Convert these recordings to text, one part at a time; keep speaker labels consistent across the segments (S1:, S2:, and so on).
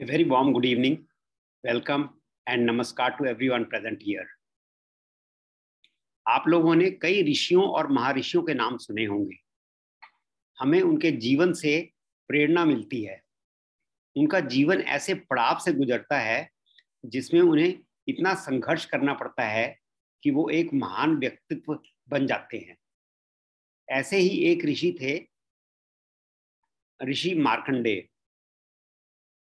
S1: A very warm good evening. Welcome
S2: and नमस्कार to everyone present here. आप लोगों ने कई ऋषियों और महारिषियों के नाम सुने होंगे हमें उनके जीवन से प्रेरणा मिलती है उनका जीवन ऐसे पड़ाव से गुजरता है जिसमें उन्हें इतना संघर्ष करना पड़ता है कि वो एक महान व्यक्तित्व बन जाते हैं ऐसे ही एक ऋषि थे ऋषि मार्कंडेय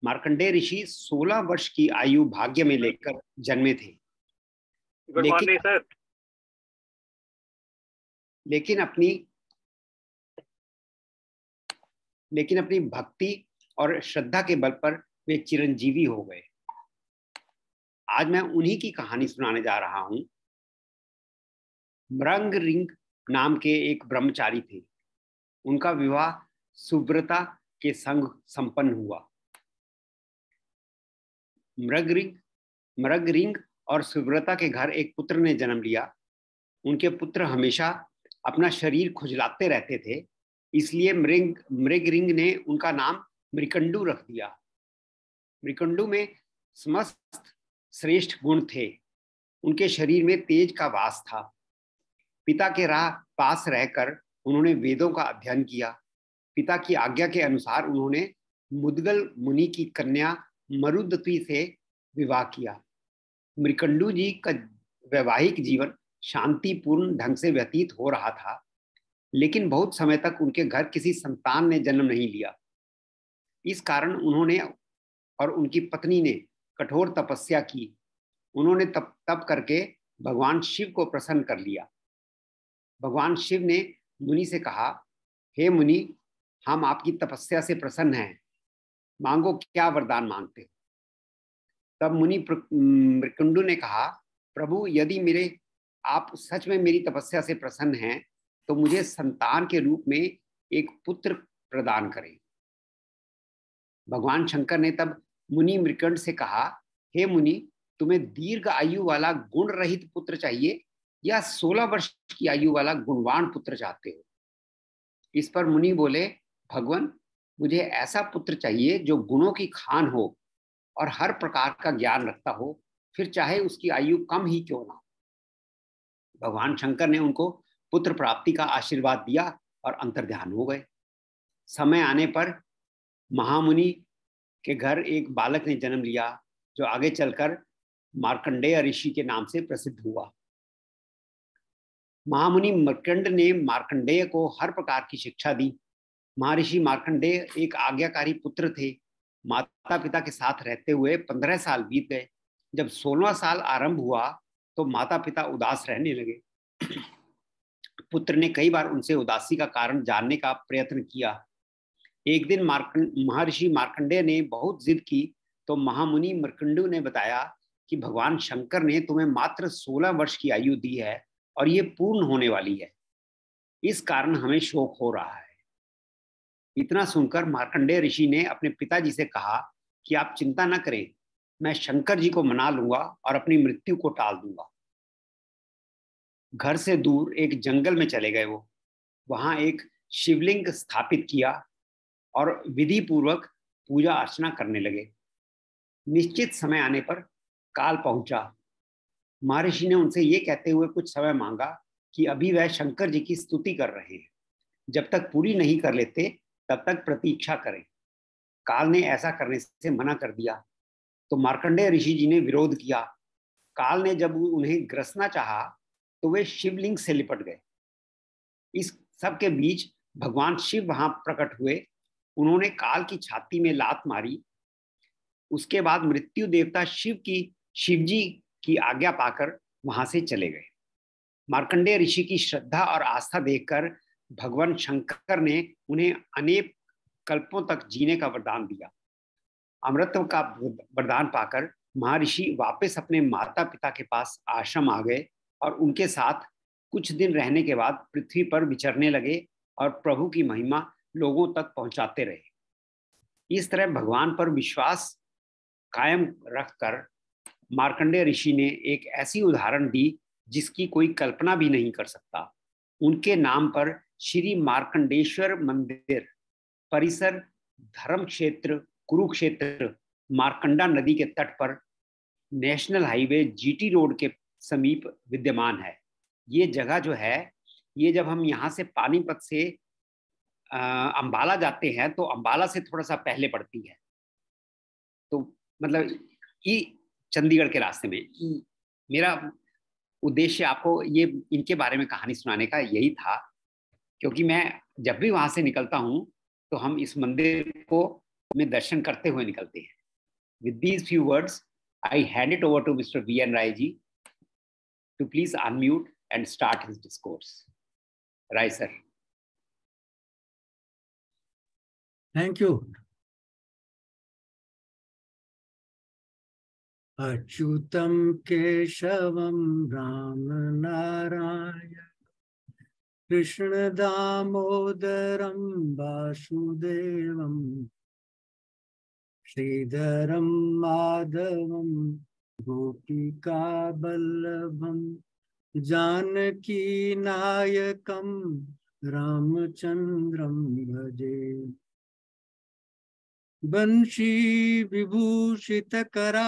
S2: मार्कंडेय ऋषि 16 वर्ष की आयु भाग्य में हम्म। लेकर जन्मे थे
S1: लेकिन, लेकिन अपनी लेकिन
S2: अपनी भक्ति और श्रद्धा के बल पर वे चिरंजीवी हो गए आज मैं उन्हीं की कहानी सुनाने जा रहा हूं मृंग रिंग नाम के एक ब्रह्मचारी थे उनका विवाह सुव्रता के संग संपन्न हुआ मृगरिंग मृगरिंग और सुव्रता के घर एक पुत्र ने जन्म लिया उनके पुत्र हमेशा अपना शरीर खुजलाते रहते थे इसलिए मृग मृगरिंग ने उनका नाम मृकंडू रख दिया मृकंडू में समस्त श्रेष्ठ गुण थे उनके शरीर में तेज का वास था पिता के राह पास रहकर उन्होंने वेदों का अध्ययन किया पिता की आज्ञा के अनुसार उन्होंने मुदगल मुनि की कन्या मरुदपी से विवाह किया मृकंडू जी का वैवाहिक जीवन शांतिपूर्ण ढंग से व्यतीत हो रहा था लेकिन बहुत समय तक उनके घर किसी संतान ने जन्म नहीं लिया इस कारण उन्होंने और उनकी पत्नी ने कठोर तपस्या की उन्होंने तप तप करके भगवान शिव को प्रसन्न कर लिया भगवान शिव ने मुनि से कहा हे hey मुनि हम आपकी तपस्या से प्रसन्न हैं मांगो क्या वरदान मांगते हो तब मुनि मृकुंडू ने कहा प्रभु यदि मेरे आप सच में मेरी तपस्या से प्रसन्न हैं तो मुझे संतान के रूप में एक पुत्र प्रदान करें भगवान शंकर ने तब मुनि मृकंड से कहा हे मुनि तुम्हें दीर्घ आयु वाला गुण रहित पुत्र चाहिए या सोलह वर्ष की आयु वाला गुणवान पुत्र चाहते हो इस पर मुनि बोले भगवान मुझे ऐसा पुत्र चाहिए जो गुणों की खान हो और हर प्रकार का ज्ञान रखता हो फिर चाहे उसकी आयु कम ही क्यों ना हो भगवान शंकर ने उनको पुत्र प्राप्ति का आशीर्वाद दिया और अंतर्ध्यान हो गए समय आने पर महामुनि के घर एक बालक ने जन्म लिया जो आगे चलकर मार्कंडेय ऋषि के नाम से प्रसिद्ध हुआ महामुनि मर्कंड ने मार्कंडेय को हर प्रकार की शिक्षा दी महर्षि मार्कंडेय एक आज्ञाकारी पुत्र थे माता पिता के साथ रहते हुए पंद्रह साल बीत गए जब सोलवा साल आरंभ हुआ तो माता पिता उदास रहने लगे पुत्र ने कई बार उनसे उदासी का कारण जानने का प्रयत्न किया एक दिन मार्कं महर्षि मार्कंडेय ने बहुत जिद की तो महामुनि मृकंडु ने बताया कि भगवान शंकर ने तुम्हें मात्र सोलह वर्ष की आयु दी है और ये पूर्ण होने वाली है इस कारण हमें शोक हो रहा है इतना सुनकर मार्कंडेय ऋषि ने अपने पिताजी से कहा कि आप चिंता न करें मैं शंकर जी को मना लूंगा और अपनी मृत्यु को टाल दूंगा घर से दूर एक जंगल में चले गए वो वहां एक शिवलिंग स्थापित किया और विधि पूर्वक पूजा अर्चना करने लगे निश्चित समय आने पर काल पहुंचा महर्षि ने उनसे ये कहते हुए कुछ समय मांगा कि अभी वह शंकर जी की स्तुति कर रहे हैं जब तक पूरी नहीं कर लेते तब तक प्रतीक्षा करें काल ने ऐसा करने से मना कर दिया तो मार्कंडेय ऋषि जी ने विरोध किया काल ने जब उन्हें ग्रसना चाहा तो वे शिवलिंग से लिपट गए इस सब के बीच भगवान शिव वहां प्रकट हुए उन्होंने काल की छाती में लात मारी उसके बाद मृत्यु देवता शिव की शिवजी की आज्ञा पाकर वहां से चले गए मार्कंडेय ऋषि की श्रद्धा और आस्था देखकर भगवान शंकर ने उन्हें अनेक कल्पों तक जीने का वरदान दिया अमृतव का वरदान पाकर महर्षि वापस अपने माता पिता के पास आश्रम आ गए और उनके साथ कुछ दिन रहने के बाद पृथ्वी पर विचरने लगे और प्रभु की महिमा लोगों तक पहुंचाते रहे इस तरह भगवान पर विश्वास कायम रखकर मार्कंडेय ऋषि ने एक ऐसी उदाहरण दी जिसकी कोई कल्पना भी नहीं कर सकता उनके नाम पर श्री मार्कंडेश्वर मंदिर परिसर धर्म क्षेत्र कुरुक्षेत्र मार्कंडा नदी के तट पर नेशनल हाईवे जीटी रोड के समीप विद्यमान है ये जगह जो है ये जब हम यहाँ से पानीपत से आ, अंबाला जाते हैं तो अंबाला से थोड़ा सा पहले पड़ती है तो मतलब ये चंडीगढ़ के रास्ते में मेरा उद्देश्य आपको ये इनके बारे में कहानी सुनाने का यही था क्योंकि मैं जब भी वहां से निकलता हूँ तो हम इस मंदिर को में दर्शन करते हुए निकलते हैं with these few words I hand it over to mister V N Rai ji to please unmute and start his discourse
S1: Rai sir thank you
S3: अच्युतम केशवम राम नारायण कृष्णदामोदरं वासुदेवं श्रीधरं माधवं जानकी नायक रामचंद्रम भजे वंशी वंशीविभूषितकरा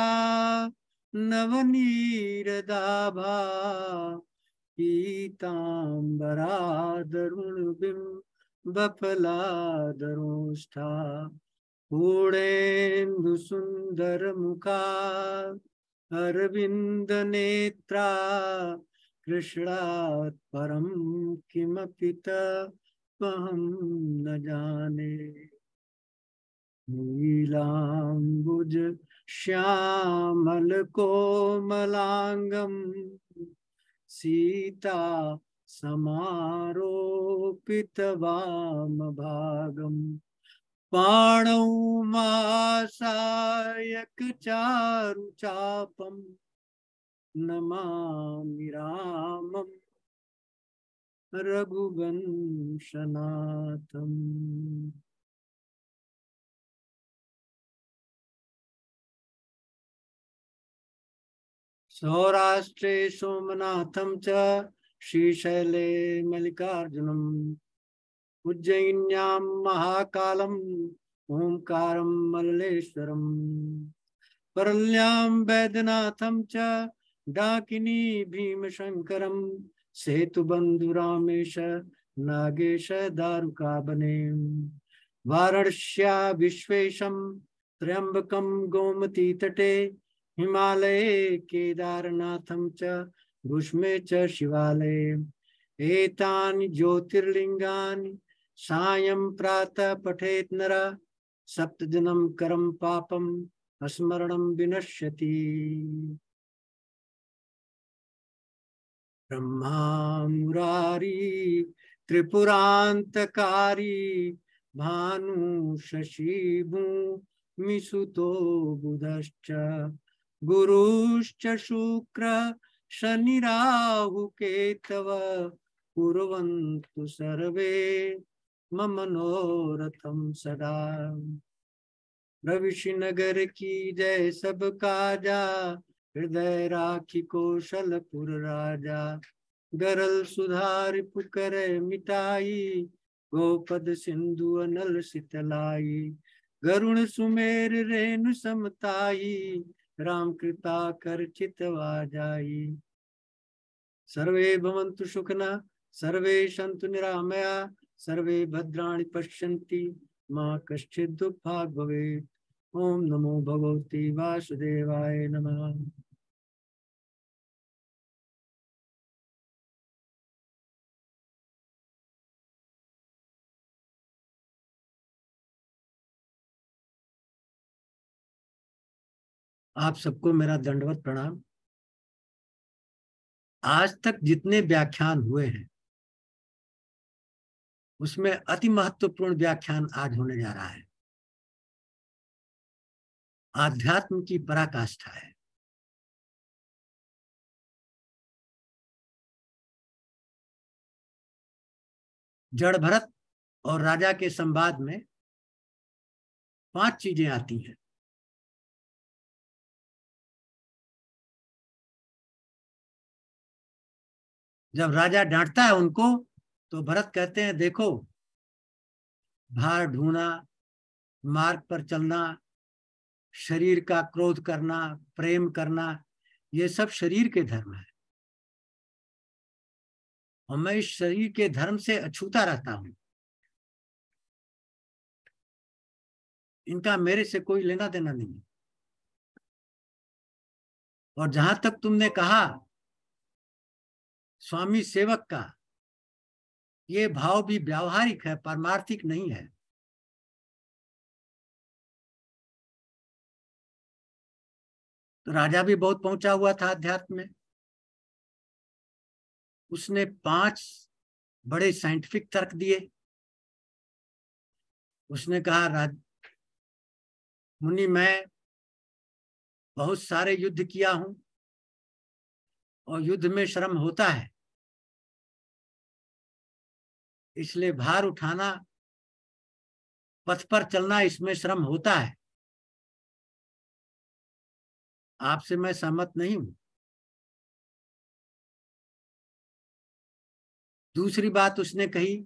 S3: नवनीरदाभा पीताम्बरादरुणबिं मुखा अरविंद अरविन्दनेत्रा कृष्णा परम किमपि त्वहं न जाने नीलाम्बुज श्यामलकोमलाङ्गम् सीता समारोपितवाम भागम् पाणौ मासायकचारुचापम् नमामि रामम् रघुवंशनाथम् सौराष्ट्रे सोमनाथम च श्रीशैले मल्लिकार्जुनम् उज्जयिन्यां महाकालम् ओङ्कारं मल्लेश्वरम् परल्यां वैद्यनाथं च डाकिनी भीमशङ्करं सेतुबन्धुरामेश नागेश दारुकाबने वारणस्या विश्वेशं त्र्यम्बकं गोमतीतटे हिमालये केदारनाथं च भूष्मे च शिवालये एतानि ज्योतिर्लिङ्गानि सायं प्रातः पठेत् नरा सप्तदिनं करं पापं स्मरणं विनश्यति ब्रह्मा मुरारी त्रिपुरान्तकारी भानु शशिभूमिसुतो बुधश्च गुरुश्च शुक्र शनिराहुकेतव कुर्वन्तु सर्वे मम मनोरथम सदा नगर की जय सब काजा हृदय राखी कौशलपुर राजा गरल सुधार पुकर मिटाई गोपद सिंधु अनल सितलाई गरुण सुमेर रेणु समताई राम कृपा कर चितवा जाई सर्वे भवन्तु सुखना सर्वे सन्तु निरामया सर्वे भद्राणि पश्यन्ति मा कश्चित् दुःखाग् भवेत् ॐ नमो भगवते वासुदेवाय नमः
S1: आप सबको मेरा दंडवत प्रणाम आज तक जितने व्याख्यान हुए हैं उसमें अति महत्वपूर्ण व्याख्यान आज होने जा रहा है आध्यात्म की पराकाष्ठा है जड़ भरत और राजा के संवाद में पांच चीजें आती हैं जब राजा डांटता है उनको तो भरत कहते हैं देखो भार ढूंढना
S4: मार्ग पर चलना शरीर का क्रोध करना प्रेम करना
S1: ये सब शरीर के धर्म है और मैं इस शरीर के धर्म से अछूता रहता हूं इनका मेरे से कोई लेना देना नहीं और जहां तक तुमने कहा स्वामी सेवक का ये भाव भी व्यावहारिक है परमार्थिक नहीं है तो राजा भी बहुत पहुंचा हुआ था अध्यात्म में उसने पांच बड़े साइंटिफिक तर्क दिए उसने कहा राज मुनि मैं बहुत सारे युद्ध किया हूं और युद्ध में श्रम होता है इसलिए भार उठाना पथ पर चलना इसमें श्रम होता है आपसे मैं सहमत नहीं हूं दूसरी बात उसने कही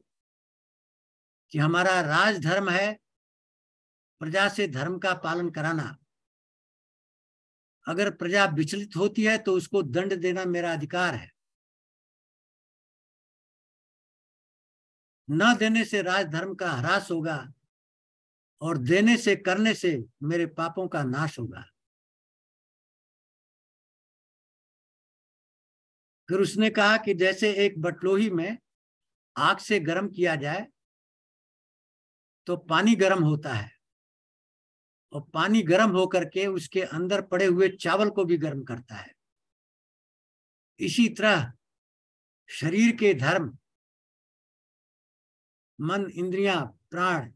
S1: कि हमारा राजधर्म है प्रजा से धर्म का पालन कराना अगर प्रजा विचलित होती है तो उसको दंड देना मेरा अधिकार है न देने से राज धर्म का ह्रास होगा और देने से करने से मेरे पापों का नाश होगा फिर उसने कहा कि जैसे एक बटलोही में आग से गर्म किया जाए तो पानी गर्म होता है
S4: और पानी गर्म होकर के उसके अंदर पड़े हुए चावल को भी गर्म
S1: करता है इसी तरह शरीर के धर्म मन इंद्रिया प्राण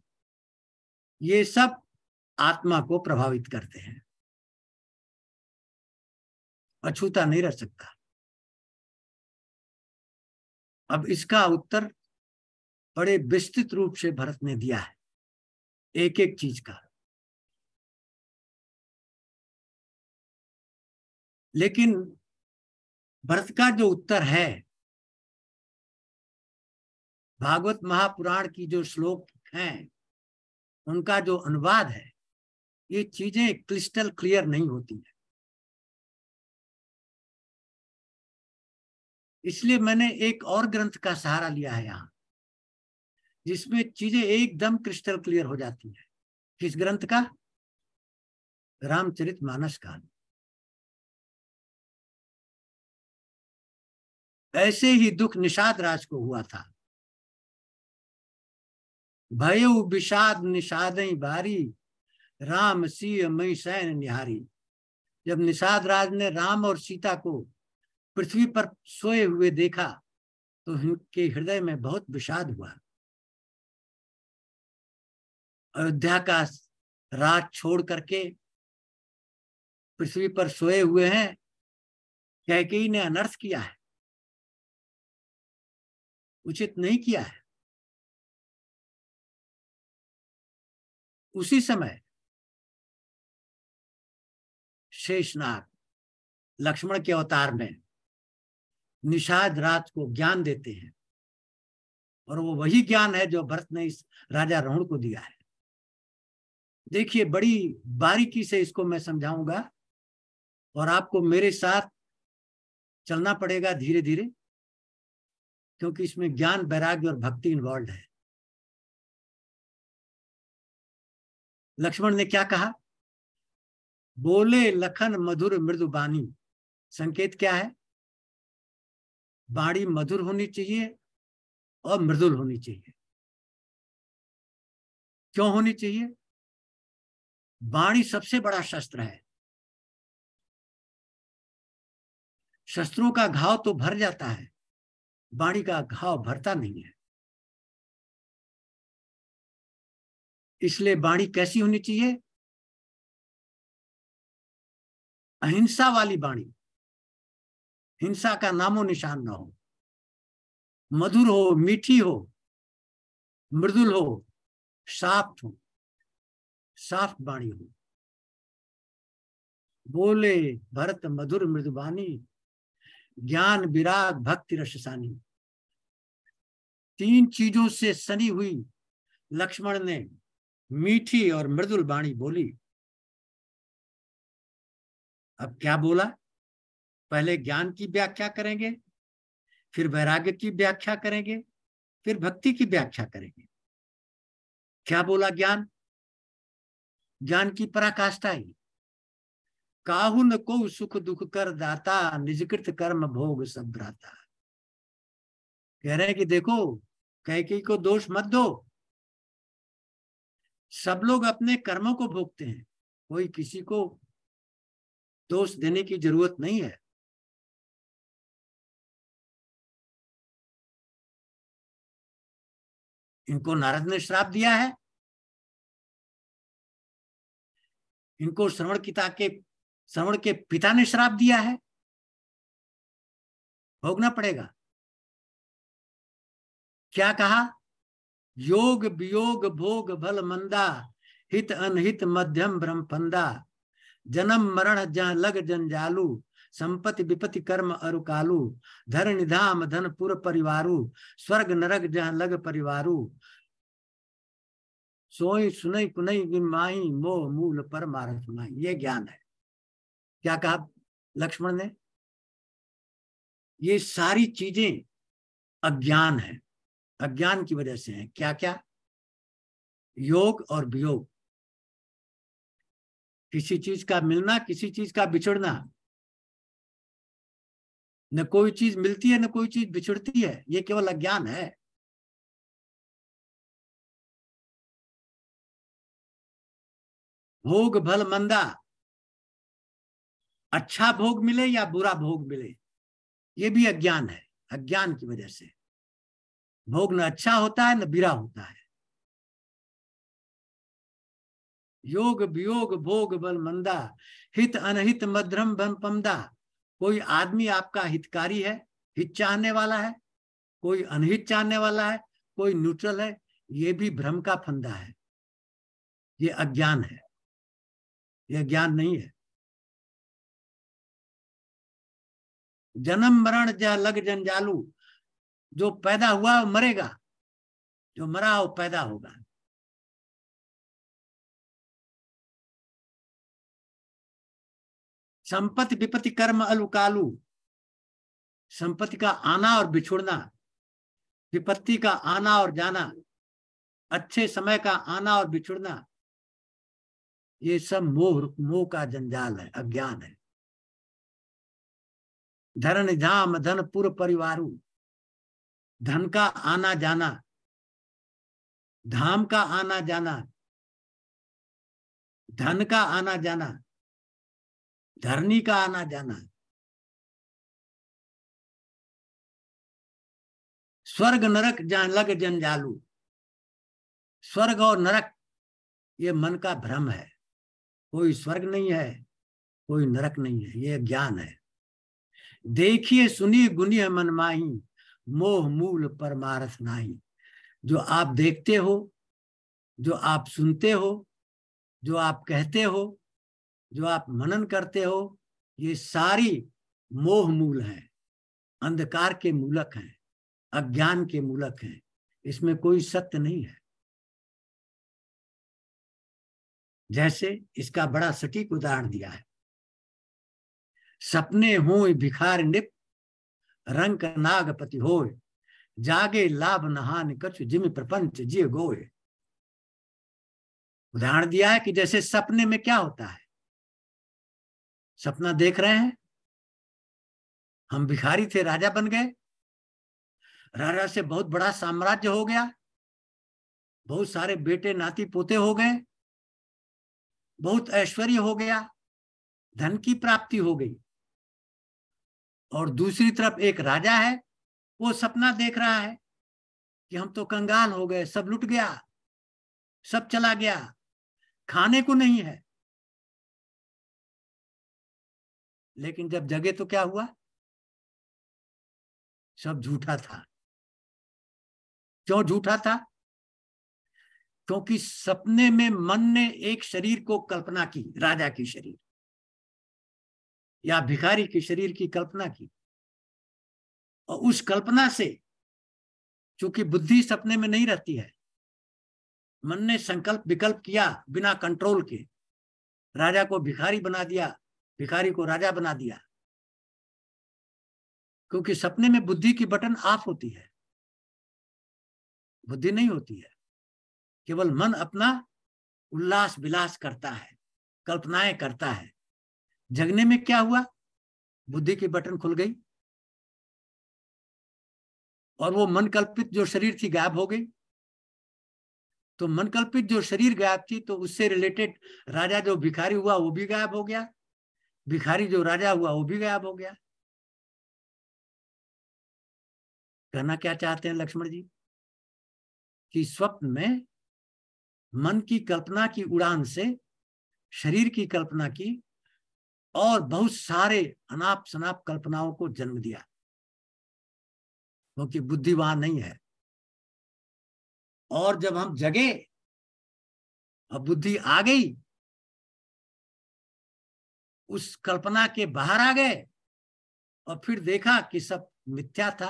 S1: ये सब आत्मा को प्रभावित करते हैं अछूता नहीं रह सकता अब इसका उत्तर बड़े विस्तृत रूप से भरत ने दिया है एक एक चीज का लेकिन भरत का जो उत्तर है भागवत महापुराण की जो श्लोक हैं उनका जो अनुवाद है ये चीजें क्रिस्टल क्लियर नहीं होती है इसलिए मैंने एक और ग्रंथ का सहारा लिया है यहाँ जिसमें चीजें एकदम क्रिस्टल क्लियर हो जाती है किस ग्रंथ का रामचरित मानस का ऐसे ही दुख निषाद राज को हुआ था भय विषाद निषाद
S4: बारी राम सिंह मई सैन निहारी जब निषाद राज ने
S1: राम और सीता को पृथ्वी पर सोए हुए देखा तो उनके हृदय में बहुत विषाद हुआ अयोध्या का राज छोड़ करके पृथ्वी पर सोए हुए हैं कैके ने अनर्थ किया है उचित नहीं किया है उसी समय शेषनाग लक्ष्मण के अवतार में निषाद रात को ज्ञान देते हैं
S4: और वो वही ज्ञान है जो भरत ने इस राजा रोहण को दिया है देखिए बड़ी बारीकी से इसको मैं समझाऊंगा और आपको
S1: मेरे साथ चलना पड़ेगा धीरे धीरे क्योंकि इसमें ज्ञान वैराग्य और भक्ति इन्वॉल्व है लक्ष्मण ने क्या कहा बोले लखन मधुर मृदु बानी संकेत क्या है बाणी मधुर होनी चाहिए और मृदुल होनी चाहिए क्यों होनी चाहिए बाणी सबसे बड़ा शस्त्र है शस्त्रों का घाव तो भर जाता है बाणी का घाव भरता नहीं है इसलिए बाणी कैसी होनी चाहिए अहिंसा वाली बाणी हिंसा का नामो निशान ना हो मधुर हो मीठी हो मृदुल हो साफ हो साफ बाणी हो बोले भरत मधुर
S4: मृदुबानी ज्ञान विराग भक्ति रससानी
S1: तीन चीजों से सनी हुई लक्ष्मण ने मीठी और मृदुल बाणी बोली अब क्या बोला
S4: पहले ज्ञान की व्याख्या करेंगे फिर वैराग्य की व्याख्या करेंगे फिर भक्ति की व्याख्या करेंगे क्या बोला ज्ञान ज्ञान की पराकाष्ठा ही काहुन को सुख दुख कर दाता निजकृत कर्म भोग सब्राता कह रहे हैं कि देखो कैके को दोष मत दो सब लोग
S1: अपने कर्मों को भोगते हैं कोई किसी को दोष देने की जरूरत नहीं है इनको नारद ने श्राप दिया है इनको श्रवण किता के श्रवण के पिता ने श्राप दिया है भोगना पड़ेगा क्या कहा योग वियोग भोग भल मंदा
S4: हित अनहित मध्यम ब्रह्म फंदा जन्म मरण जहाँ लग जंजालू संपत्ति विपत्ति कर्म अरुकालू धर निधाम धन पुर परिवार स्वर्ग नरक जहाँ लग परिवार सोई सुनई पुनई माही मोह मूल पर मार सुनाई ये ज्ञान है क्या कहा लक्ष्मण
S1: ने ये सारी चीजें अज्ञान है अज्ञान की वजह से हैं क्या क्या योग और वियोग किसी चीज का मिलना किसी चीज का बिछड़ना न कोई चीज मिलती है न कोई चीज बिछड़ती है ये केवल अज्ञान है भोग भल मंदा अच्छा भोग मिले या बुरा भोग मिले ये भी अज्ञान है अज्ञान की वजह से भोग न अच्छा होता है न बिरा होता है
S3: योग वियोग भोग बल मंदा हित अनहित मध्रम बन पमदा कोई आदमी आपका हितकारी है हित चाहने वाला है कोई अनहित
S1: चाहने वाला है कोई न्यूट्रल है ये भी भ्रम का फंदा है ये अज्ञान है यह ज्ञान नहीं है जन्म मरण जा लग जंजालू जो पैदा हुआ वो मरेगा जो मरा वो पैदा होगा संपत्ति विपत्ति कर्म अलुकालु संपत्ति का आना और बिछुड़ना
S4: विपत्ति का आना और जाना अच्छे समय का आना और बिछुड़ना
S1: ये सब मोह मोह का जंजाल है अज्ञान है धन धाम धन पूर्व परिवारू धन का आना जाना धाम का आना जाना धन का आना जाना धरनी का आना जाना स्वर्ग नरक जहां लग जंजालू स्वर्ग और नरक ये मन
S4: का भ्रम है कोई स्वर्ग नहीं है कोई नरक नहीं है ये ज्ञान है देखिए सुनिए गुनिए मन माही मोह मूल परमारथ नाही जो आप देखते हो जो आप सुनते हो जो आप कहते हो जो आप मनन करते हो ये सारी मोह मूल है अंधकार के मूलक हैं अज्ञान के
S1: मूलक हैं इसमें कोई सत्य नहीं है जैसे इसका बड़ा सटीक उदाहरण दिया है
S4: सपने हो भिखार निप रंक नागपति हो जागे लाभ नहान कछु जिम प्रपंच जिय गोय उदाहरण
S1: दिया है कि जैसे सपने में क्या होता है सपना देख रहे हैं हम भिखारी थे राजा बन गए राजा से बहुत
S4: बड़ा साम्राज्य हो गया बहुत सारे बेटे नाती पोते हो गए बहुत ऐश्वर्य हो गया धन की प्राप्ति हो गई और दूसरी तरफ एक राजा है वो सपना देख रहा है
S1: कि हम तो कंगाल हो गए सब लुट गया सब चला गया खाने को नहीं है लेकिन जब जगे तो क्या हुआ सब झूठा था क्यों झूठा था क्योंकि सपने में मन ने एक शरीर को कल्पना की राजा की शरीर या भिखारी के शरीर की कल्पना की और उस कल्पना से
S4: चूंकि बुद्धि सपने में नहीं रहती है मन ने संकल्प विकल्प किया बिना कंट्रोल के राजा को भिखारी बना दिया भिखारी को राजा बना दिया
S1: क्योंकि सपने में बुद्धि की बटन ऑफ होती है बुद्धि नहीं होती है केवल मन अपना उल्लास विलास करता है कल्पनाएं करता है जगने में क्या हुआ बुद्धि की बटन खुल गई और वो मनकल्पित जो शरीर थी गायब हो गई तो मनकल्पित जो शरीर गायब थी तो उससे
S4: रिलेटेड राजा जो भिखारी हुआ वो भी गायब हो गया भिखारी जो राजा हुआ वो भी गायब
S1: हो गया कहना क्या चाहते हैं लक्ष्मण जी कि स्वप्न में मन की कल्पना की उड़ान
S4: से शरीर की कल्पना की और बहुत सारे अनाप
S1: शनाप कल्पनाओं को जन्म दिया क्योंकि तो बुद्धिवान नहीं है और जब हम जगे और बुद्धि आ गई उस कल्पना के बाहर आ गए और फिर देखा कि सब मिथ्या था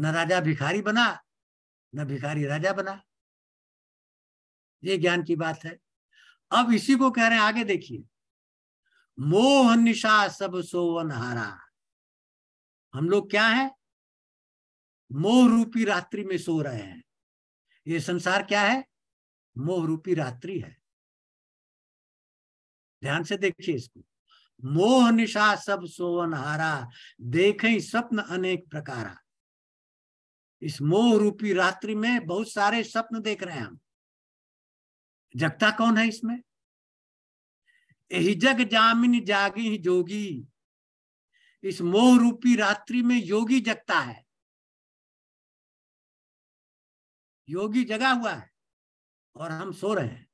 S1: न राजा भिखारी
S4: बना न भिखारी राजा बना ये ज्ञान की बात है अब इसी को कह रहे हैं आगे देखिए मोह निशा सब सोवन हारा हम लोग क्या है मोह रूपी रात्रि में सो रहे हैं ये संसार क्या है मोह रूपी रात्रि है
S1: ध्यान से देखिए इसको मोह निशा सब सोवन हारा देख स्वप्न अनेक प्रकारा इस
S4: मोह रूपी रात्रि में बहुत सारे स्वप्न देख रहे हैं हम जगता
S1: कौन है इसमें यही जग जामिन जागी ही जोगी इस मोह रूपी रात्रि में योगी जगता है योगी जगा हुआ है और हम सो रहे हैं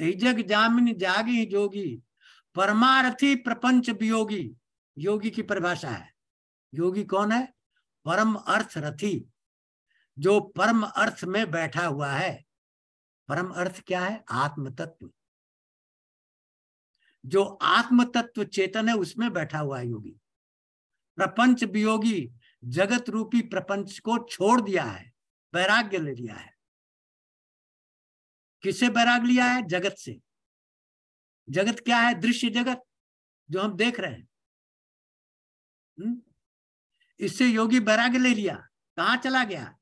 S1: यही जग जामिन जागी ही जोगी परमारथी प्रपंच
S4: वियोगी योगी की परिभाषा है योगी कौन है परम अर्थ रथी जो परम अर्थ में बैठा हुआ है परम अर्थ क्या है आत्म तत्व जो आत्म तत्व चेतन है उसमें बैठा हुआ है योगी प्रपंच वियोगी जगत रूपी प्रपंच
S1: को छोड़ दिया है वैराग्य ले लिया है किसे बैराग लिया है जगत से जगत क्या है दृश्य जगत जो हम देख रहे हैं हम्म? इससे योगी बैराग्य ले लिया कहा चला गया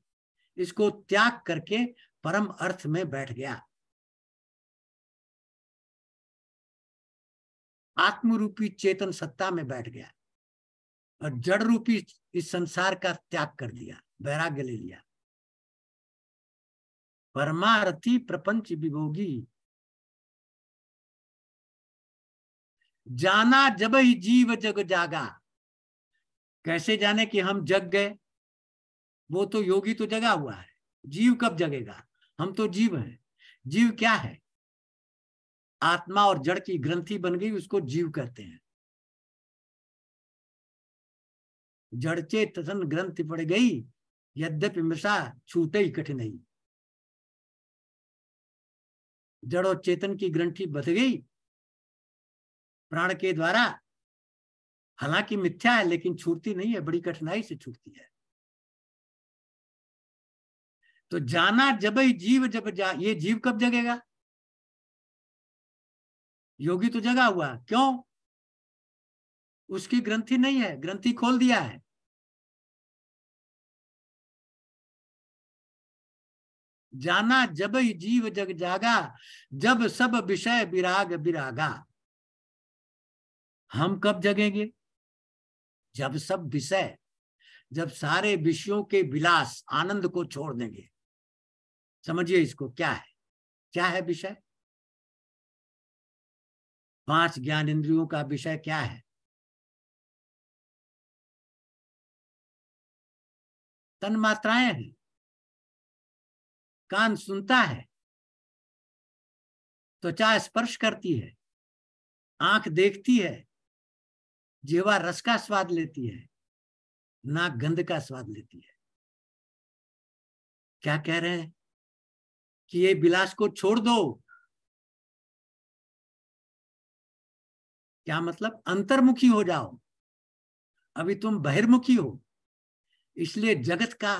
S1: इसको त्याग करके परम अर्थ में बैठ गया आत्मरूपी चेतन सत्ता में बैठ गया और जड़ रूपी इस संसार का त्याग कर दिया वैराग्य ले लिया परमारथी प्रपंच विभोगी जाना जब ही जीव जग जागा कैसे जाने कि हम जग गए
S4: वो तो योगी तो जगा हुआ है जीव कब जगेगा हम तो जीव हैं जीव
S1: क्या है आत्मा और जड़ की ग्रंथि बन गई उसको जीव कहते हैं जड़ चेत तथन ग्रंथि पड़ गई यद्यपि मृषा छूते ही कठिनाई जड़ और चेतन की ग्रंथि बध गई प्राण के द्वारा
S4: हालांकि मिथ्या है लेकिन छूटती नहीं है बड़ी कठिनाई से छूटती है
S1: तो जाना जब ही जीव जब जा ये जीव कब जगेगा योगी तो जगा हुआ क्यों उसकी ग्रंथि नहीं है ग्रंथि खोल दिया है जाना जब जीव जग जागा जब सब विषय विराग विरागा हम
S4: कब जगेंगे जब सब विषय जब सारे विषयों के
S1: विलास आनंद को छोड़ देंगे समझिए इसको क्या है क्या है विषय पांच ज्ञान इंद्रियों का विषय क्या है तन मात्राएं हैं कान सुनता है त्वचा स्पर्श करती है आंख देखती है जीवा रस का स्वाद लेती है नाक गंध का स्वाद लेती है क्या कह रहे हैं कि ये बिलास को छोड़ दो क्या मतलब अंतर्मुखी हो जाओ अभी तुम बहिर्मुखी हो इसलिए जगत
S4: का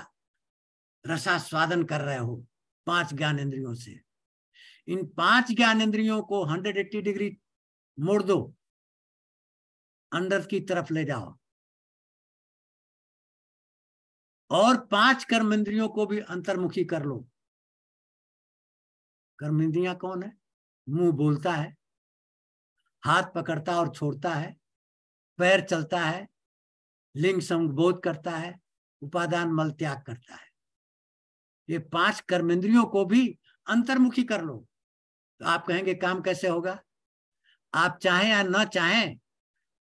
S4: रसा स्वादन कर रहे हो पांच ज्ञान इंद्रियों से
S1: इन पांच ज्ञान इंद्रियों को 180 डिग्री मोड़ दो अंदर की तरफ ले जाओ और पांच कर्म इंद्रियों को भी अंतर्मुखी कर लो कर्म इंद्रिया
S4: कौन है मुंह बोलता है हाथ पकड़ता और छोड़ता है पैर चलता है लिंग संबोध करता है उपादान मल त्याग करता है ये पांच कर्मेंद्रियों को भी अंतर्मुखी कर लो तो आप कहेंगे काम कैसे होगा आप चाहें या ना चाहें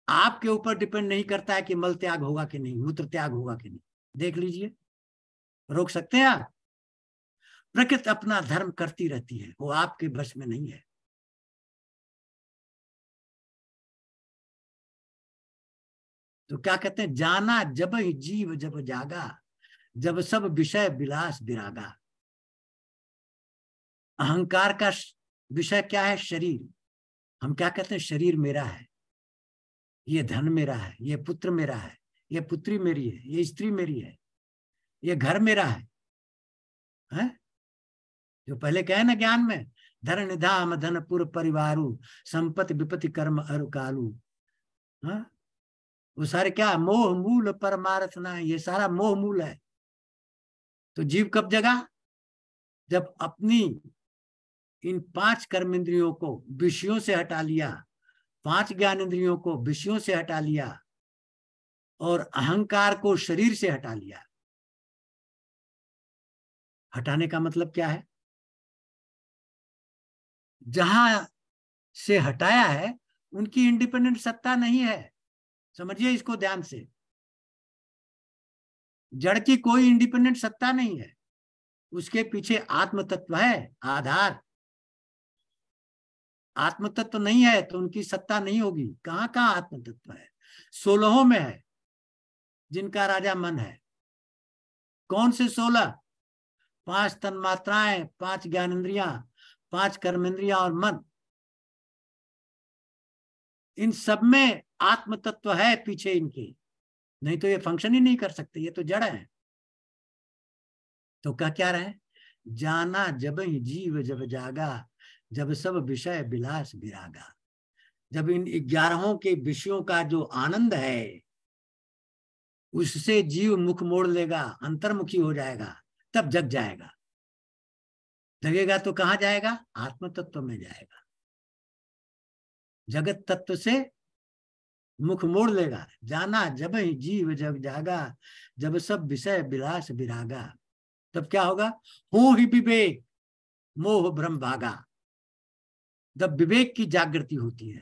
S4: आपके ऊपर डिपेंड नहीं करता है कि मल त्याग होगा कि नहीं मूत्र त्याग होगा कि नहीं देख लीजिए
S1: रोक सकते हैं आप प्रकृति अपना धर्म करती रहती है वो आपके भस में नहीं है तो क्या कहते हैं जाना जब ही जीव जब जागा
S4: जब सब विषय विलास विरागा अहंकार का विषय क्या है शरीर हम क्या कहते हैं शरीर मेरा है ये धन मेरा है ये पुत्र मेरा है ये पुत्री मेरी है ये स्त्री मेरी है ये घर मेरा है, है? जो पहले कहे ना ज्ञान में धरण धाम धनपुर परिवार संपत्ति विपत्ति कर्म अरुकालू
S1: हाँ वो सारे क्या मोह मूल परमार्थ ना ये सारा मोह मूल है तो जीव कब जगा जब अपनी
S4: इन पांच कर्म इंद्रियों को विषयों से हटा लिया पांच ज्ञान इंद्रियों को विषयों
S1: से हटा लिया और अहंकार को शरीर से हटा लिया हटाने का मतलब क्या है जहां से हटाया है उनकी इंडिपेंडेंट सत्ता नहीं है समझिए इसको ध्यान से जड़ की कोई
S4: इंडिपेंडेंट सत्ता नहीं है उसके पीछे आत्म तत्व है आधार आत्म तत्व नहीं है तो उनकी सत्ता नहीं होगी कहाँ कहाँ आत्म तत्व है सोलहों में है जिनका राजा मन है कौन से सोलह पांच तन्मात्राएं पांच ज्ञानेन्द्रिया पांच कर्मेंद्रिया और मन इन सब में आत्म तत्व है पीछे इनके नहीं तो ये फंक्शन ही नहीं कर सकते ये तो जड़ है तो क्या क्या रहे जाना जब ही जीव जब जागा जब सब विषय विलास विरागा जब इन ग्यारहों के विषयों का जो आनंद है उससे जीव मुख मोड़ लेगा अंतर्मुखी
S1: हो जाएगा तब जग जाएगा जगेगा तो कहाँ जाएगा आत्म तत्व में जाएगा जगत तत्व से
S4: मुख मोड़ लेगा जाना जब ही जीव जब जागा जब सब विषय विलास
S1: विरागा तब क्या होगा हो ही विवेक मोह भ्रम भागा जब विवेक की जागृति होती है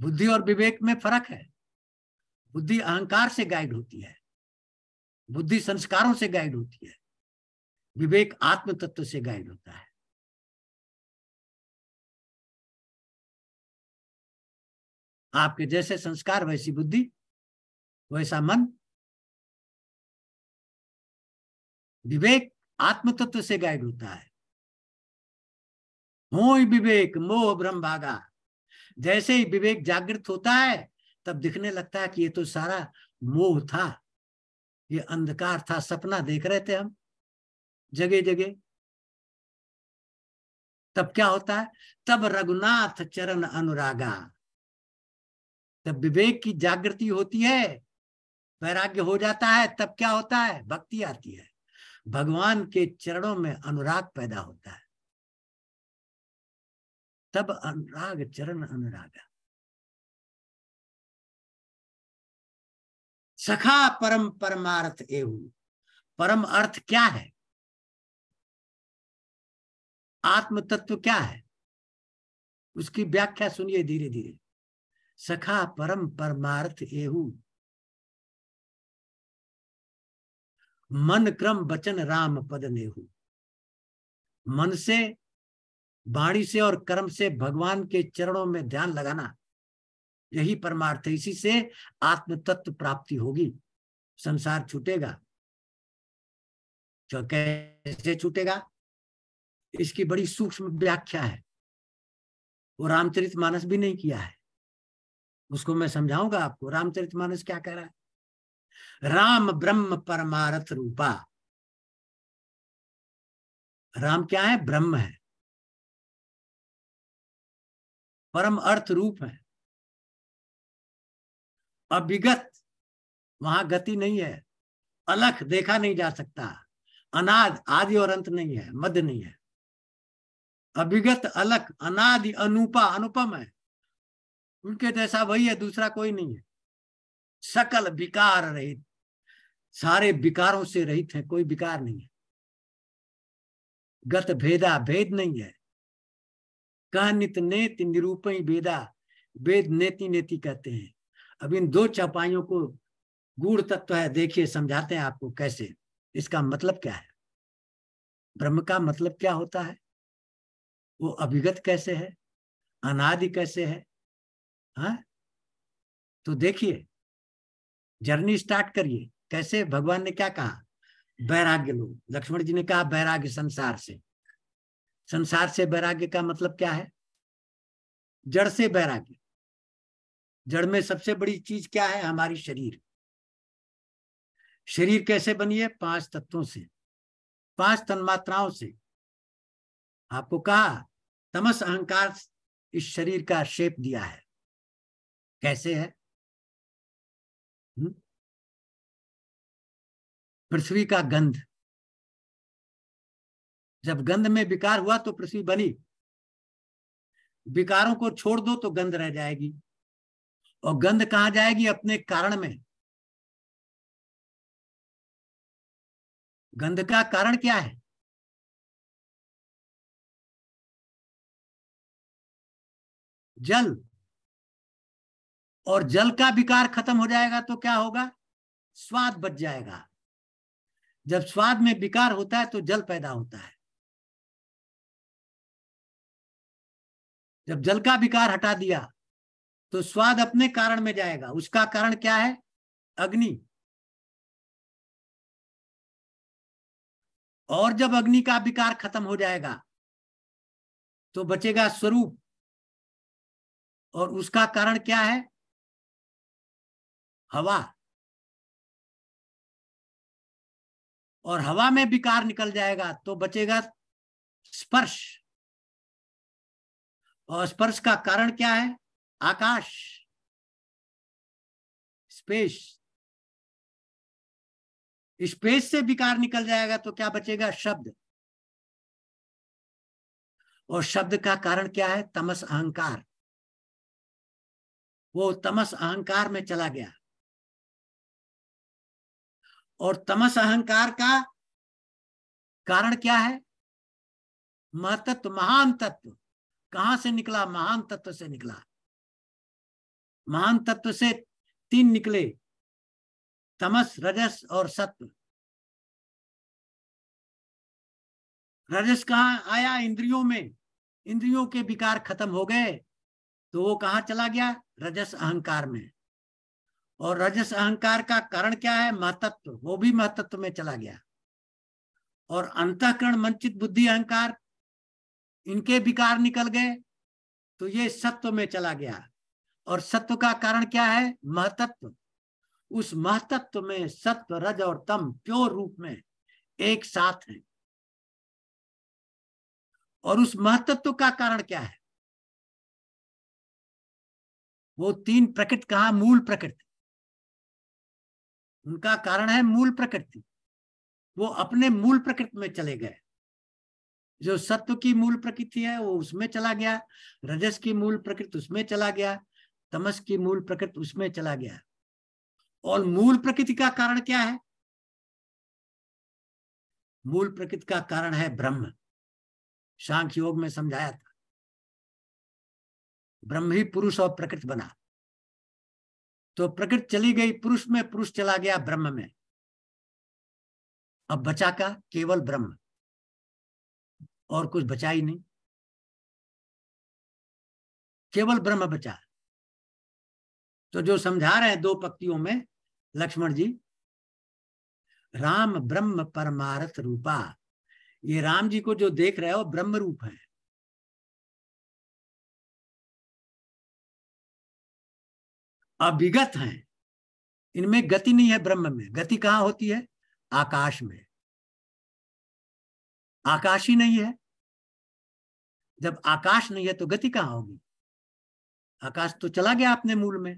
S1: बुद्धि और विवेक में फर्क है बुद्धि अहंकार से गाइड होती है बुद्धि संस्कारों से गाइड होती है विवेक आत्म तत्व से गाइड होता है आपके जैसे संस्कार वैसी बुद्धि वैसा मन विवेक आत्म तत्व से गाइड होता है हो विवेक मोह ब्रह्म भागा जैसे
S4: ही विवेक जागृत होता है तब दिखने लगता है कि ये तो सारा मोह था ये अंधकार था सपना देख रहे थे हम जगह जगह
S1: तब क्या होता है तब रघुनाथ चरण अनुरागा तब विवेक की जागृति होती है वैराग्य हो
S4: जाता है तब क्या होता है भक्ति आती है भगवान के चरणों में अनुराग
S1: पैदा होता है तब अनुराग चरण अनुराग सखा परम परमार्थ एहू परम अर्थ क्या है आत्म तत्व क्या है उसकी व्याख्या सुनिए धीरे धीरे सखा परम परमार्थ एहु मन क्रम बचन राम पद नेहु
S4: मन से बाणी से और कर्म से भगवान के चरणों में ध्यान लगाना यही परमार्थ है इसी से आत्म तत्व प्राप्ति होगी संसार छूटेगा तो कैसे छूटेगा इसकी बड़ी सूक्ष्म व्याख्या है वो रामचरित मानस भी नहीं किया
S1: है उसको मैं समझाऊंगा आपको मानस क्या कह रहा है राम ब्रह्म परमारथ रूपा राम क्या है ब्रह्म है परम अर्थ रूप है अभिगत वहां गति नहीं
S4: है अलख देखा नहीं जा सकता अनाद आदि और अंत नहीं है मध्य नहीं है अभिगत अलख अनादि अनुपा अनुपम है उनके जैसा वही है दूसरा कोई नहीं है सकल विकार रहित सारे विकारों से रहित है कोई विकार नहीं है गत भेदा भेद नहीं है कहनित नेत निरूपण भेदा वेद नेति नेति कहते हैं अब इन दो चपाइयों को गुड़ तत्व है देखिए समझाते हैं आपको कैसे इसका मतलब क्या है ब्रह्म का मतलब क्या होता है वो अभिगत कैसे है अनादि कैसे है हाँ तो देखिए जर्नी स्टार्ट करिए कैसे भगवान ने क्या कहा वैराग्य लोग लक्ष्मण जी ने कहा वैराग्य संसार से संसार से वैराग्य का मतलब क्या है जड़ से वैराग्य जड़ में सबसे बड़ी चीज क्या है हमारी शरीर शरीर कैसे बनी है पांच तत्वों से पांच तन्मात्राओं से
S1: आपको कहा तमस अहंकार इस शरीर का शेप दिया है कैसे है हम्म? पृथ्वी का गंध जब गंध में विकार हुआ तो पृथ्वी बनी विकारों को छोड़ दो तो गंध रह जाएगी और गंध कहा जाएगी अपने कारण में गंध का कारण क्या है जल और जल का विकार खत्म हो जाएगा तो क्या होगा स्वाद बच जाएगा जब स्वाद में विकार होता है तो जल पैदा होता है जब जल का विकार हटा दिया तो स्वाद अपने कारण में जाएगा उसका कारण क्या है अग्नि और जब अग्नि का विकार खत्म हो जाएगा तो बचेगा स्वरूप और उसका कारण क्या है हवा और हवा में विकार निकल जाएगा तो बचेगा स्पर्श और स्पर्श का कारण क्या है आकाश स्पेस स्पेस से विकार निकल जाएगा तो क्या बचेगा शब्द और शब्द का कारण क्या है तमस अहंकार वो तमस अहंकार में चला गया और तमस अहंकार का कारण क्या है
S4: महतत्व महान तत्व कहां से निकला महान तत्व से निकला
S1: महान तत्व से तीन निकले तमस रजस और सत्व रजस कहा आया इंद्रियों में इंद्रियों के विकार खत्म हो गए तो वो कहा चला
S4: गया रजस अहंकार में और रजस अहंकार का कारण क्या है महतत्व वो भी महतत्व में चला गया और अंतकरण मंचित बुद्धि अहंकार इनके विकार निकल गए तो ये सत्व में चला गया और सत्व का कारण क्या है महतत्व उस महतत्व में सत्व
S1: रज और तम प्योर रूप में एक साथ है और उस महत्व का कारण क्या है वो तीन प्रकृत कहा मूल प्रकृत उनका कारण है मूल प्रकृति वो अपने मूल प्रकृति में चले गए
S4: जो सत्व की मूल प्रकृति है वो उसमें चला गया रजस की मूल प्रकृति उसमें चला गया तमस की मूल प्रकृति उसमें चला गया और मूल प्रकृति का कारण क्या
S1: है मूल प्रकृति का कारण है ब्रह्म सांख्य योग में समझाया था ब्रह्म ही पुरुष और प्रकृति बना तो प्रकृति चली गई पुरुष में पुरुष चला गया ब्रह्म में अब बचा का केवल ब्रह्म और कुछ बचा ही नहीं केवल ब्रह्म बचा तो जो समझा रहे हैं दो पक्तियों में लक्ष्मण जी राम ब्रह्म परमारथ रूपा ये राम जी को जो देख रहे हो ब्रह्म रूप है अभिगत हैं इनमें गति नहीं है ब्रह्म में गति कहा होती है आकाश में आकाश ही नहीं है जब आकाश नहीं है तो गति कहां होगी आकाश तो चला गया अपने मूल में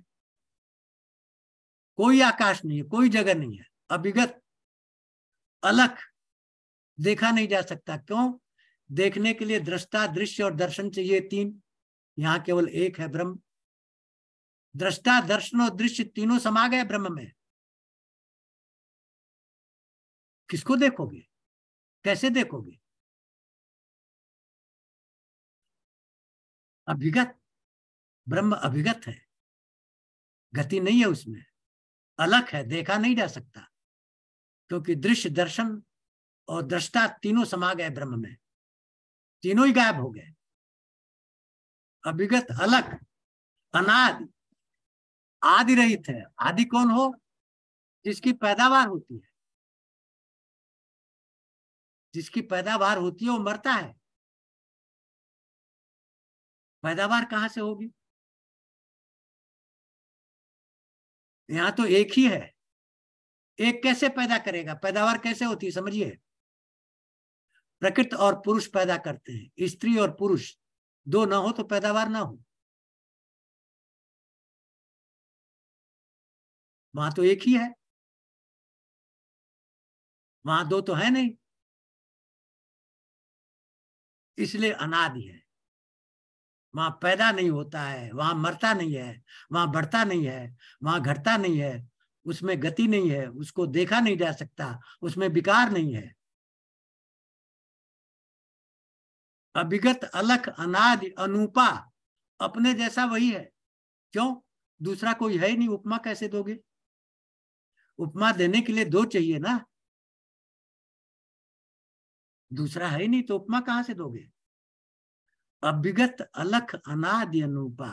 S1: कोई आकाश नहीं है कोई जगह नहीं है
S4: अभिगत अलग देखा नहीं जा सकता क्यों देखने के लिए दृष्टा दृश्य और दर्शन चाहिए तीन यहाँ केवल एक है ब्रह्म
S1: दृष्टा दर्शन और दृश्य तीनों समा गए ब्रह्म में किसको देखोगे कैसे देखोगे अभिगत ब्रह्म अभिगत है गति नहीं है उसमें अलग है देखा नहीं जा सकता क्योंकि दृश्य दर्शन और दृष्टा तीनों समा गए ब्रह्म में तीनों ही गायब हो गए अभिगत अलग अनादि आदि रहित है आदि कौन हो जिसकी पैदावार होती है जिसकी पैदावार होती है वो मरता है पैदावार कहां से होगी यहां तो एक ही है एक कैसे पैदा करेगा पैदावार कैसे होती है समझिए प्रकृत और पुरुष पैदा करते हैं स्त्री और पुरुष दो ना हो तो पैदावार ना हो वहां तो एक ही है वहां दो तो है नहीं इसलिए अनादि है वहां पैदा नहीं होता है वहां मरता
S4: नहीं है वहां बढ़ता नहीं है वहां घटता नहीं है उसमें गति नहीं है उसको
S1: देखा नहीं जा सकता उसमें विकार नहीं है अभिगत अलख अनादि अनुपा अपने जैसा वही है क्यों दूसरा कोई है ही नहीं उपमा कैसे दोगे उपमा देने के लिए दो चाहिए ना दूसरा है नहीं तो उपमा कहां से दोगे अभिगत अलख अनाद्य अनुपा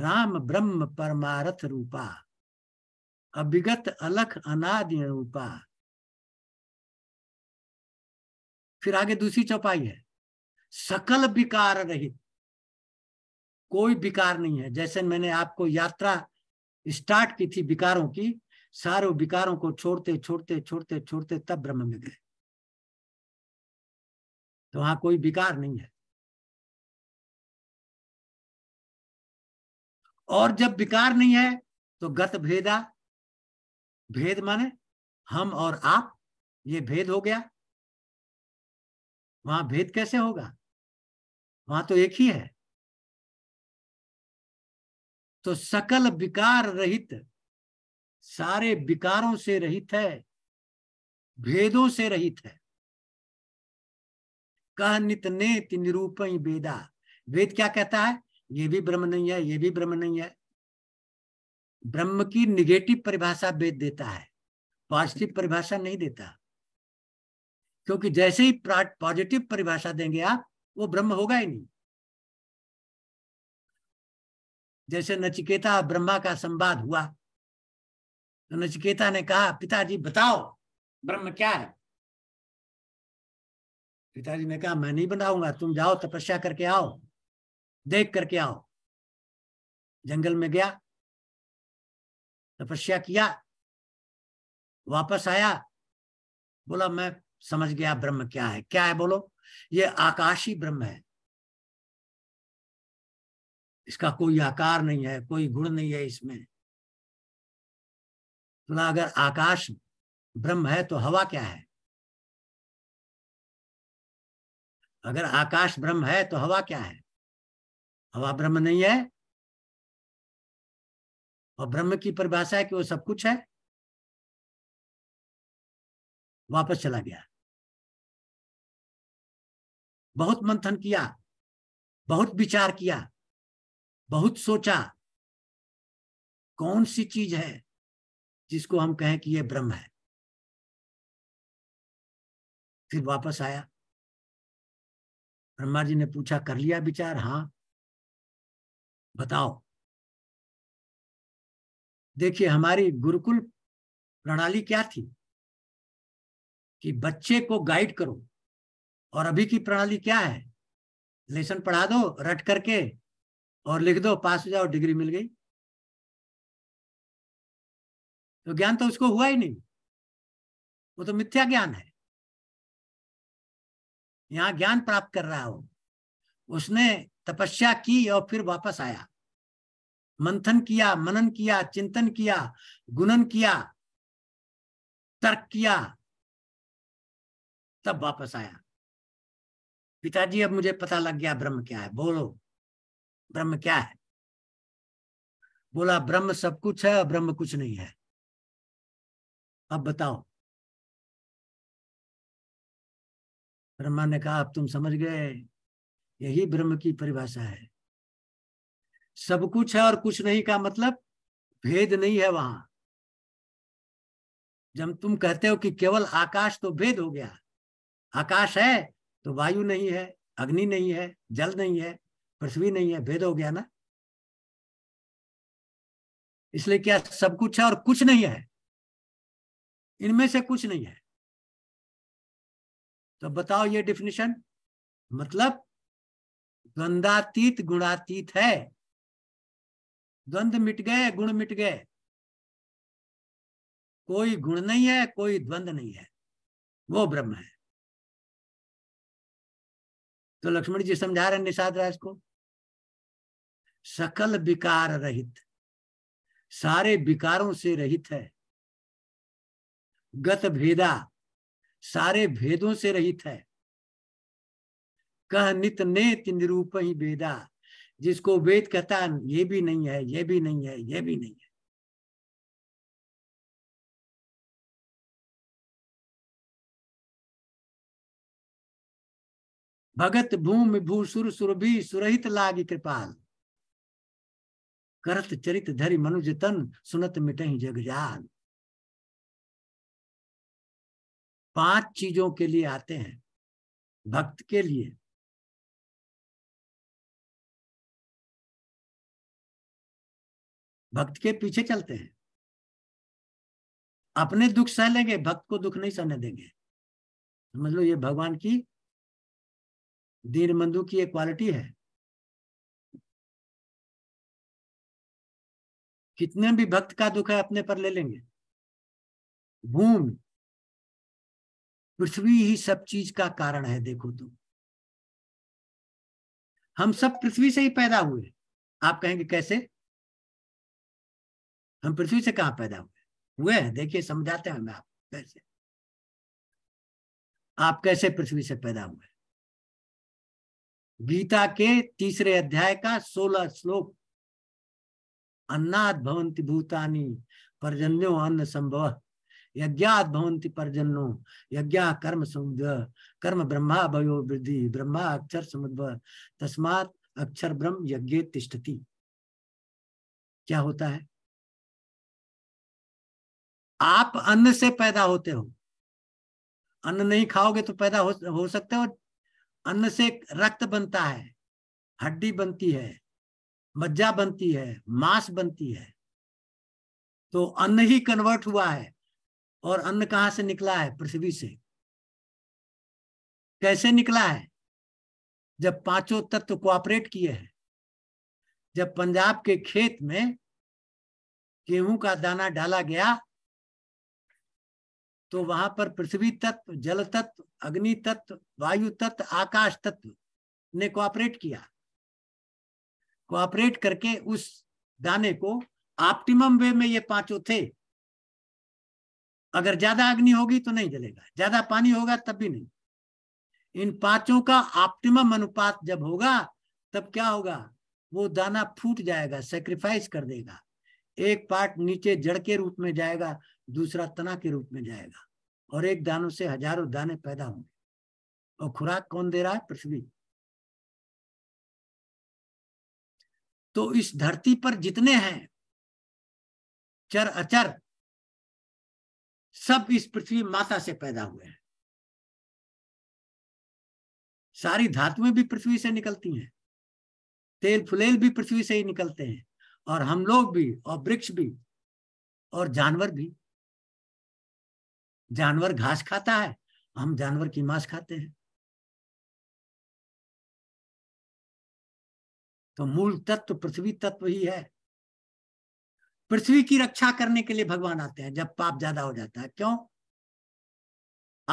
S1: राम ब्रह्म परमारथ रूपा अभिगत अलख अनाद्य अनुपा फिर आगे दूसरी चौपाई है सकल विकार रहित कोई विकार
S4: नहीं है जैसे मैंने आपको यात्रा स्टार्ट की थी विकारों की सारे विकारों
S1: को छोड़ते छोड़ते छोड़ते छोड़ते तब ब्रह्म में गए तो वहां कोई विकार नहीं है और जब विकार नहीं है तो गत भेदा भेद माने हम और आप ये भेद हो गया वहां भेद कैसे होगा वहां तो एक ही है तो सकल विकार रहित सारे विकारों से रहित है भेदों से रहित है
S4: कह नित नेत तिरूप वेदा वेद क्या कहता है ये भी ब्रह्म नहीं है ये भी ब्रह्म नहीं है ब्रह्म की निगेटिव परिभाषा वेद देता है
S1: पॉजिटिव परिभाषा नहीं देता क्योंकि जैसे ही पॉजिटिव परिभाषा देंगे आप वो ब्रह्म होगा ही नहीं जैसे नचिकेता और ब्रह्मा का संवाद हुआ तो नचिकेता ने कहा पिताजी बताओ ब्रह्म क्या है पिताजी ने कहा मैं नहीं बनाऊंगा तुम जाओ तपस्या करके आओ देख करके आओ जंगल में गया तपस्या किया वापस आया बोला मैं समझ गया ब्रह्म क्या है क्या है बोलो ये आकाशी ब्रह्म है इसका कोई आकार नहीं है कोई गुण नहीं है इसमें बोला अगर आकाश ब्रह्म है तो हवा क्या है अगर आकाश ब्रह्म है तो हवा क्या है हवा ब्रह्म नहीं है और ब्रह्म की परिभाषा है कि वो सब कुछ है वापस चला गया बहुत मंथन किया बहुत विचार किया बहुत सोचा कौन सी चीज है जिसको हम कहें कि यह ब्रह्म है फिर वापस आया ब्रह्मा जी ने पूछा कर लिया विचार हाँ बताओ देखिए हमारी गुरुकुल प्रणाली क्या थी कि बच्चे को गाइड करो और अभी की प्रणाली क्या है लेसन पढ़ा दो रट करके और लिख दो पास हो जाओ डिग्री मिल गई तो ज्ञान तो उसको हुआ ही नहीं वो तो मिथ्या ज्ञान है यहां ज्ञान प्राप्त कर रहा हो उसने तपस्या की और फिर वापस आया मंथन किया मनन किया चिंतन किया गुणन किया तर्क किया तब वापस आया पिताजी अब मुझे पता लग गया ब्रह्म क्या है बोलो ब्रह्म क्या है बोला ब्रह्म सब कुछ है और ब्रह्म कुछ नहीं है अब बताओ ब्रह्मा ने कहा अब तुम समझ गए यही ब्रह्म की परिभाषा है सब
S4: कुछ है और कुछ नहीं का मतलब भेद नहीं है वहां जब तुम कहते हो कि केवल आकाश तो भेद हो गया आकाश है तो
S1: वायु नहीं है अग्नि नहीं है जल नहीं है पृथ्वी नहीं है भेद हो गया ना इसलिए क्या सब कुछ है और कुछ नहीं है इनमें से कुछ नहीं है तो बताओ ये डिफिनेशन मतलब द्वंदातीत गुणातीत है द्वंद मिट गए गुण मिट गए कोई गुण नहीं है कोई द्वंद नहीं है वो ब्रह्म है तो लक्ष्मण जी समझा रहे निषाद राज को सकल विकार रहित सारे विकारों से रहित है
S4: गत भेदा सारे भेदों से रहित है कह नित नेत निरूप ही वेदा जिसको वेद कहता ये
S1: भी नहीं है ये भी नहीं है ये भी नहीं है भगत भूमि भू सुर सुरभि सुरहित लागी कृपाल करत चरित धरि मनुज तन सुनत मिटही जग जान पांच चीजों के लिए आते हैं भक्त के लिए भक्त के पीछे चलते हैं अपने दुख सह लेंगे भक्त को दुख नहीं सहने देंगे समझ लो ये भगवान की दीनबंधु की एक क्वालिटी है कितने भी भक्त का दुख है अपने पर ले लेंगे भूमि पृथ्वी ही सब चीज का कारण है देखो तुम तो। हम सब पृथ्वी से ही पैदा हुए आप कहेंगे कैसे हम पृथ्वी से कहा पैदा हुए हुए हैं देखिए समझाते हैं मैं आप कैसे आप कैसे पृथ्वी से पैदा हुए गीता के तीसरे अध्याय का सोलह श्लोक
S4: अन्नाद भवंती भूतानी पर्जन्यो अन्न संभव यज्ञात भवंती पर्जन्यो यज्ञ कर्म समुद्र कर्म ब्रह्मा भयो
S1: वृद्धि ब्रह्मा अक्षर समुद्र तस्मात अक्षर ब्रह्म यज्ञ तिष्ठति क्या होता है आप अन्न से पैदा होते हो अन्न नहीं खाओगे तो पैदा हो, हो सकते हो
S4: अन्न से रक्त बनता है हड्डी बनती है मज्जा बनती है मांस बनती है तो अन्न ही कन्वर्ट हुआ है और अन्न कहां से निकला है पृथ्वी से कैसे निकला है जब पांचों तत्व कोऑपरेट किए हैं जब पंजाब के खेत में गेहूं का दाना डाला गया तो वहां पर पृथ्वी तत्व जल तत्व अग्नि तत्व वायु तत्व आकाश तत्व ने कोऑपरेट किया कोऑपरेट करके उस दाने को ऑप्टिमम वे में ये पांचों थे अगर ज्यादा अग्नि होगी तो नहीं जलेगा ज्यादा पानी होगा तब भी नहीं इन पांचों का ऑप्टिमम अनुपात जब होगा तब क्या होगा वो दाना फूट जाएगा सेक्रीफाइस कर देगा एक पार्ट नीचे जड़ के रूप में जाएगा दूसरा तना
S1: के रूप में जाएगा और एक दानों से हजारों दाने पैदा होंगे और खुराक कौन दे रहा है पृथ्वी तो इस धरती पर जितने हैं चर अचर सब इस पृथ्वी माता से पैदा हुए हैं सारी धातुएं भी पृथ्वी से निकलती हैं तेल फुलेल भी पृथ्वी से ही निकलते हैं
S4: और हम लोग भी और वृक्ष भी और जानवर भी
S1: जानवर घास खाता है हम जानवर की मांस खाते हैं तो मूल तत्व तो पृथ्वी तत्व ही है पृथ्वी की रक्षा करने के लिए भगवान आते हैं जब पाप ज्यादा हो जाता है क्यों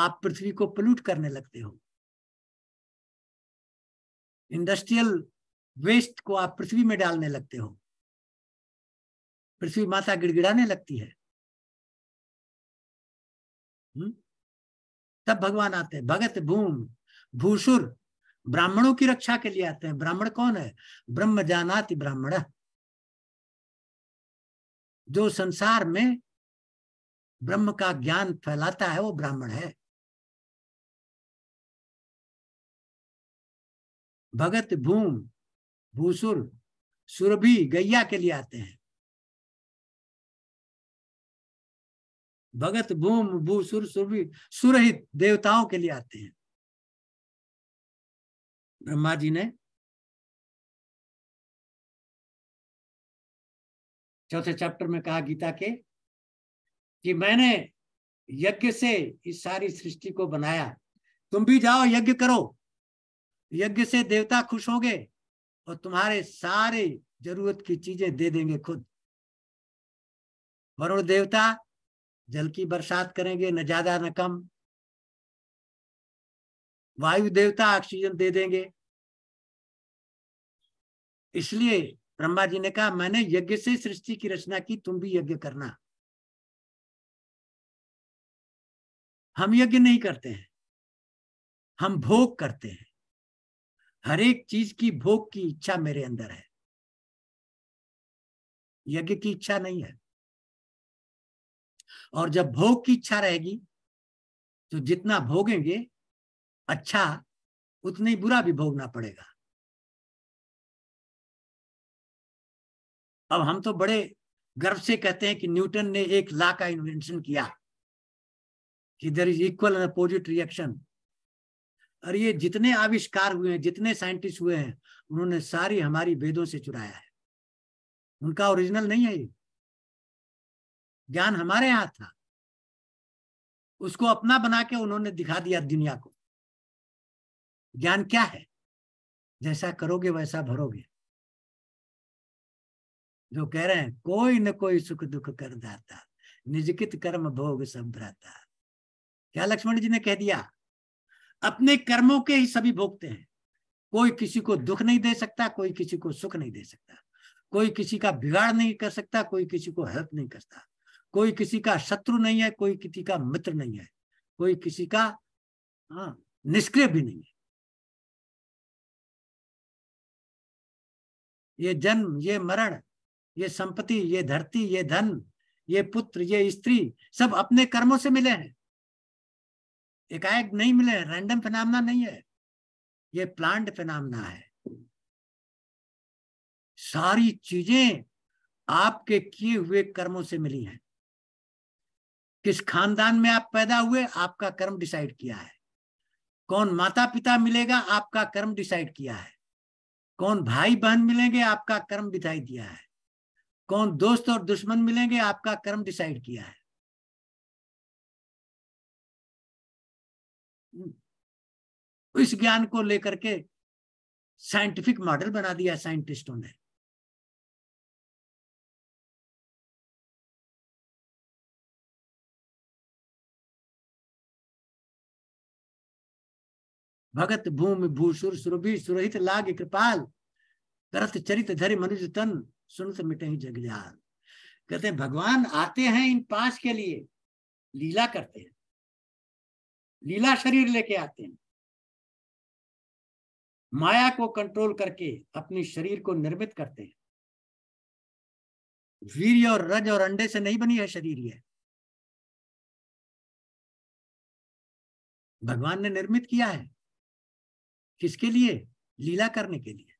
S1: आप पृथ्वी को पोल्यूट करने लगते हो इंडस्ट्रियल वेस्ट को आप पृथ्वी में डालने लगते हो पृथ्वी माता गिड़गिड़ाने लगती है हुँ? हम्म? तब भगवान आते हैं भगत भूम भूसुर
S4: ब्राह्मणों की रक्षा के लिए आते हैं ब्राह्मण कौन है ब्रह्म जानाति ब्राह्मण
S1: जो संसार में ब्रह्म का ज्ञान फैलाता है वो ब्राह्मण है भगत भूम भूसुर सुरभि गैया के लिए आते हैं भगत भूम भूसुर सुरभि सुरहित देवताओं के लिए आते हैं ब्रह्मा जी ने चौथे चैप्टर में कहा गीता के कि मैंने
S4: यज्ञ से इस सारी सृष्टि को बनाया तुम भी जाओ यज्ञ करो यज्ञ से देवता खुश होंगे और तुम्हारे सारे जरूरत की
S1: चीजें दे देंगे खुद वरुण देवता जल की बरसात करेंगे न ज्यादा न कम वायु देवता ऑक्सीजन दे देंगे इसलिए ब्रह्मा जी ने कहा मैंने यज्ञ से सृष्टि की रचना की तुम भी यज्ञ करना हम यज्ञ नहीं करते हैं हम भोग करते हैं हर एक चीज की भोग की इच्छा मेरे अंदर है यज्ञ की इच्छा नहीं है और जब भोग की इच्छा रहेगी तो जितना भोगेंगे अच्छा उतना ही बुरा भी भोगना पड़ेगा अब हम तो बड़े गर्व से कहते हैं कि न्यूटन ने एक ला का इन्वेंशन किया
S4: कि there is equal and opposite reaction और ये जितने आविष्कार हुए हैं जितने साइंटिस्ट हुए हैं उन्होंने सारी हमारी वेदों से चुराया है
S1: उनका ओरिजिनल नहीं है ये ज्ञान हमारे यहां था उसको अपना बना के उन्होंने दिखा दिया दुनिया को ज्ञान क्या है जैसा करोगे वैसा भरोगे
S4: जो कह रहे हैं कोई न कोई सुख दुख कर दाता निजकित कर्म भोग सब भ्राता क्या लक्ष्मण जी ने कह दिया अपने कर्मों के ही सभी भोगते हैं कोई किसी को दुख नहीं दे सकता कोई किसी को सुख नहीं दे सकता कोई किसी का बिगाड़ नहीं कर सकता कोई किसी को हेल्प नहीं करता कोई किसी का शत्रु नहीं है कोई किसी
S1: का मित्र नहीं है कोई किसी का हाँ, निष्क्रिय भी नहीं है ये जन्म ये मरण ये संपत्ति ये धरती ये धन ये पुत्र ये स्त्री सब अपने कर्मों से मिले हैं एकाएक नहीं मिले रैंडम फिनामना नहीं है ये प्लांट फिनामना है सारी चीजें
S4: आपके किए हुए कर्मों से मिली हैं किस खानदान में आप पैदा हुए आपका कर्म डिसाइड किया है कौन माता पिता मिलेगा आपका कर्म डिसाइड किया है कौन भाई बहन मिलेंगे आपका कर्म बिताई दिया है
S1: कौन दोस्त और दुश्मन मिलेंगे आपका कर्म डिसाइड किया है इस ज्ञान को लेकर के साइंटिफिक मॉडल बना दिया साइंटिस्टों ने भगत भूमि भूसुर सुरभि सुरहित लाग कृपाल करत चरित धरि मनुज तन सुनत मिटे जगजाल कहते भगवान आते हैं इन पांच के लिए लीला करते हैं लीला शरीर लेके आते हैं माया को कंट्रोल करके अपने शरीर को निर्मित करते हैं वीर और रज और अंडे से नहीं बनी है शरीर यह भगवान ने निर्मित किया है किसके लिए लीला करने के लिए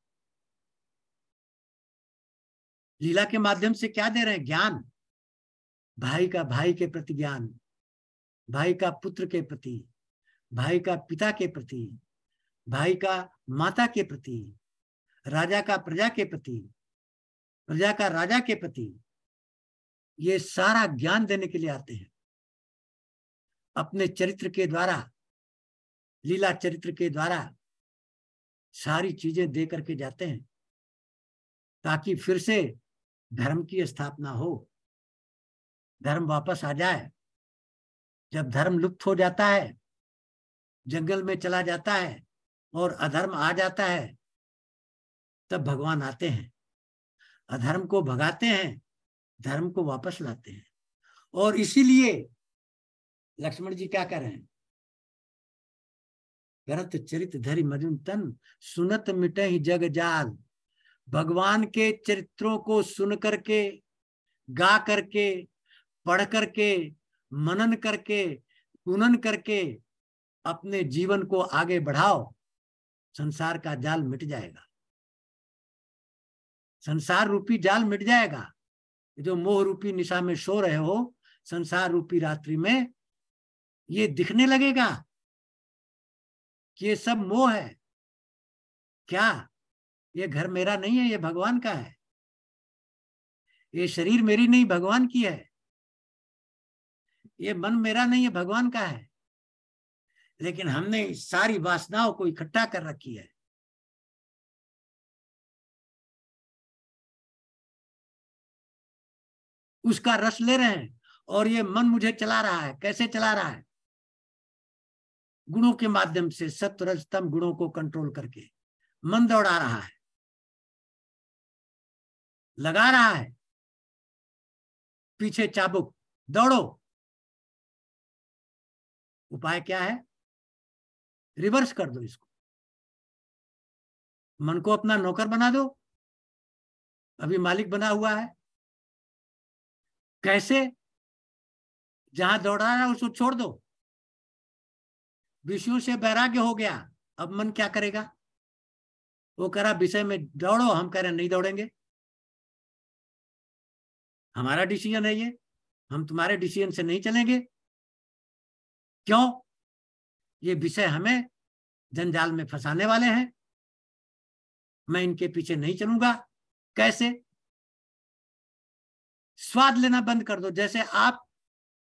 S4: लीला के माध्यम से क्या दे रहे हैं ज्ञान भाई का भाई के प्रति ज्ञान भाई का पुत्र के प्रति भाई का पिता के प्रति भाई का माता के प्रति राजा का प्रजा के प्रति प्रजा का राजा के प्रति ये सारा ज्ञान देने के लिए आते हैं अपने चरित्र के द्वारा लीला चरित्र के द्वारा सारी चीजें दे करके जाते हैं ताकि फिर से धर्म की स्थापना हो धर्म वापस आ जाए जब धर्म लुप्त हो जाता है जंगल में चला जाता है और अधर्म आ जाता है तब भगवान आते हैं अधर्म को भगाते हैं धर्म को वापस लाते हैं और इसीलिए लक्ष्मण जी क्या कर रहे हैं करत चरित धरि मजुन तन सुनत मिटे जग जाल भगवान के चरित्रों को सुन करके गा करके पढ़ करके मनन करके पुनन करके अपने जीवन को आगे बढ़ाओ संसार का जाल मिट जाएगा संसार रूपी जाल मिट जाएगा जो मोह रूपी निशा में सो रहे हो संसार रूपी रात्रि में
S1: ये दिखने लगेगा ये सब मोह है क्या ये घर मेरा नहीं है ये भगवान का है ये शरीर मेरी नहीं भगवान की है ये मन मेरा नहीं है भगवान का है लेकिन हमने सारी वासनाओं को इकट्ठा कर रखी है उसका रस ले रहे हैं और ये मन मुझे चला रहा है कैसे चला रहा है गुणों के माध्यम से सत्वरजतम गुणों को कंट्रोल करके मन दौड़ा रहा है लगा रहा है पीछे चाबुक दौड़ो उपाय क्या है रिवर्स कर दो इसको मन को अपना नौकर बना दो अभी मालिक बना हुआ है कैसे जहां दौड़ा रहा है उसको छोड़ दो विषयों से वैराग्य हो गया अब मन क्या करेगा वो करा विषय में दौड़ो हम कह रहे नहीं दौड़ेंगे हमारा डिसीजन है ये हम तुम्हारे डिसीजन से नहीं चलेंगे क्यों ये विषय हमें जंजाल में फंसाने वाले हैं मैं इनके पीछे नहीं चलूंगा कैसे स्वाद लेना बंद कर दो जैसे आप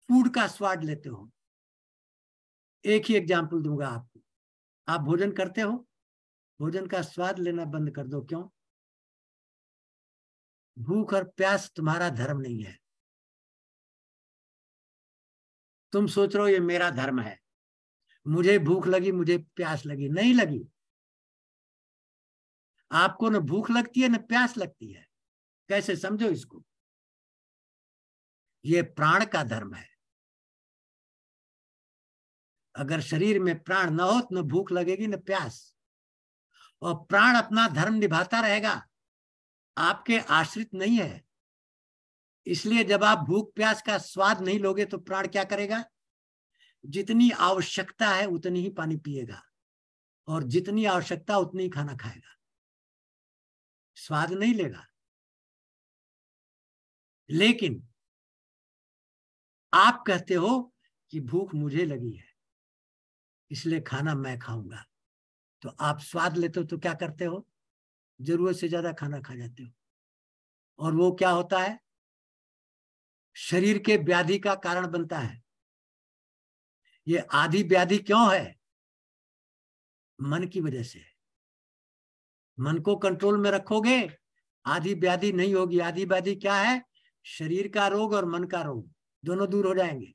S1: फूड का स्वाद लेते हो एक ही एग्जाम्पल दूंगा आपको आप भोजन करते हो भोजन का स्वाद लेना बंद कर दो क्यों भूख और प्यास तुम्हारा धर्म नहीं है
S4: तुम सोच रहे हो ये मेरा धर्म है मुझे भूख लगी मुझे प्यास लगी नहीं लगी
S1: आपको न भूख लगती है न प्यास लगती है कैसे समझो इसको ये प्राण का धर्म है अगर शरीर में प्राण न हो तो न भूख लगेगी न प्यास
S4: और प्राण अपना धर्म निभाता रहेगा आपके आश्रित नहीं है इसलिए जब आप भूख प्यास का स्वाद नहीं लोगे तो प्राण क्या करेगा जितनी आवश्यकता है उतनी ही पानी पिएगा और जितनी
S1: आवश्यकता उतनी ही खाना खाएगा स्वाद नहीं लेगा लेकिन आप कहते हो कि भूख मुझे लगी है इसलिए खाना मैं खाऊंगा तो आप
S4: स्वाद लेते हो तो क्या करते हो जरूरत से ज्यादा खाना खा जाते हो और
S1: वो क्या होता है शरीर के व्याधि का कारण बनता है ये आधी व्याधि क्यों है मन की वजह
S4: से मन को कंट्रोल में रखोगे आधी व्याधि नहीं होगी आधी व्याधि क्या है शरीर का रोग और मन का रोग दोनों दूर हो जाएंगे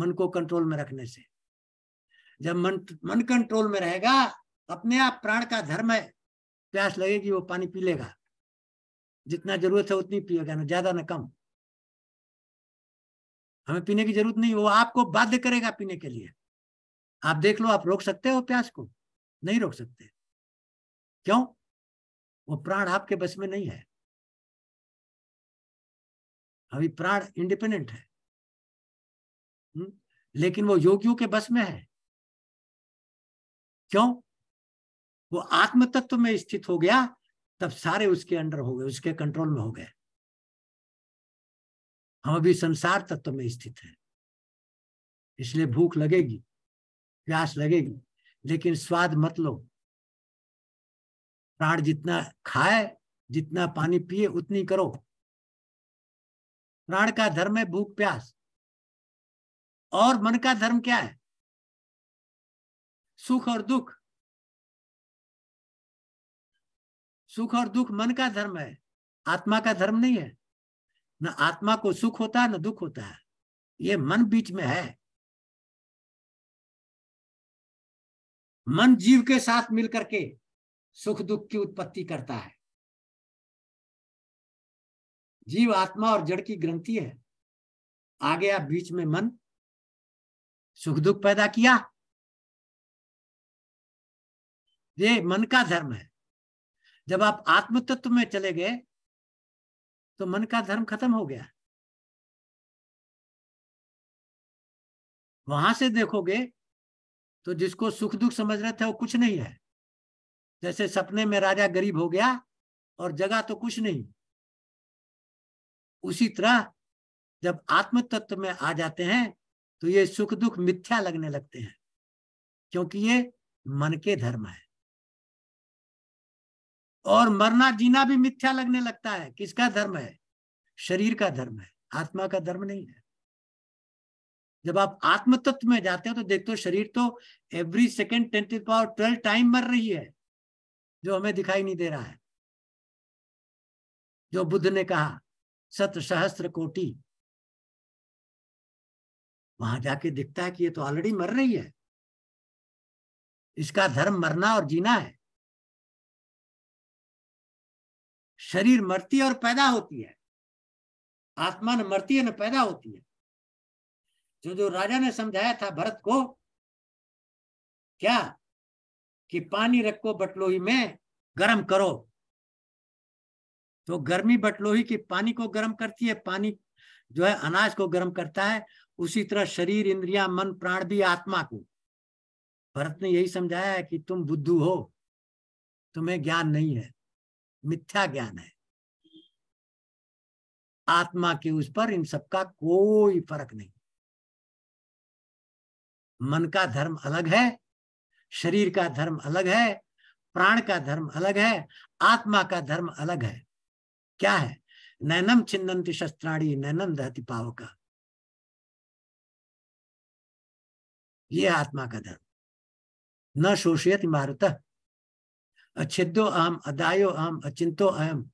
S4: मन को कंट्रोल में रखने से जब मन मन कंट्रोल में रहेगा अपने आप प्राण का धर्म है प्यास लगेगी वो पानी पी लेगा जितना जरूरत है उतनी पिएगा ना ज्यादा ना कम हमें पीने की जरूरत नहीं वो आपको बाध्य करेगा पीने के लिए आप देख लो आप रोक सकते हो प्यास को नहीं
S1: रोक सकते क्यों वो प्राण आपके बस में नहीं है अभी प्राण इंडिपेंडेंट है हुँ? हम्म? लेकिन वो योगियों के बस में है क्यों
S4: वो आत्म तत्व में स्थित हो गया तब सारे उसके अंडर हो गए उसके कंट्रोल
S1: में हो गए हम अभी संसार तत्व में स्थित है इसलिए भूख लगेगी प्यास लगेगी लेकिन स्वाद मत लो प्राण जितना खाए जितना पानी पिए उतनी करो प्राण का धर्म है भूख प्यास और मन का धर्म क्या है सुख और दुख सुख और दुख मन का धर्म है आत्मा का धर्म नहीं है न आत्मा को सुख होता है न दुख होता है ये मन बीच में है मन जीव के साथ मिलकर के सुख दुख की उत्पत्ति करता है जीव आत्मा और जड़ की ग्रंथि है आ गया बीच में मन सुख दुख पैदा किया ये मन का धर्म है जब आप आत्म तत्व में चले गए तो मन का धर्म खत्म हो गया वहां से देखोगे तो जिसको सुख दुख समझ रहे थे वो कुछ नहीं है
S4: जैसे सपने में राजा गरीब हो गया और जगह तो कुछ नहीं उसी तरह जब आत्म तत्व में आ जाते हैं तो ये सुख दुख मिथ्या लगने लगते हैं क्योंकि ये मन के धर्म है
S1: और मरना जीना भी मिथ्या लगने लगता है किसका धर्म है शरीर का धर्म है आत्मा का धर्म नहीं है
S4: जब आप आत्म तत्व में जाते हो तो देखते हो शरीर तो every second ten power twelve time
S1: मर रही है जो हमें दिखाई नहीं दे रहा है जो बुद्ध ने कहा सत सहस्त्र कोटि वहां जाके दिखता है कि ये तो ऑलरेडी मर रही है इसका धर्म मरना और जीना है शरीर मरती है और पैदा होती है आत्मा न मरती है न पैदा होती है जो जो राजा ने समझाया था भरत को क्या कि पानी रखो बटलोही में गर्म करो तो गर्मी
S4: बटलोही की पानी को गर्म करती है पानी जो है अनाज को गर्म करता है उसी तरह शरीर इंद्रिया मन प्राण भी आत्मा को भरत ने यही समझाया है कि तुम बुद्धू
S1: हो तुम्हें ज्ञान नहीं है मिथ्या ज्ञान है आत्मा के उस पर इन सबका कोई फर्क नहीं मन का धर्म अलग है शरीर का धर्म अलग
S4: है प्राण का धर्म अलग है आत्मा का धर्म अलग है क्या है
S1: नैनम छिन्दंती शस्त्राणी नैनम दहती पाव का यह आत्मा का धर्म न शोषियत मारुत अछेदो अहम अदायो अहम अचिंतो अहम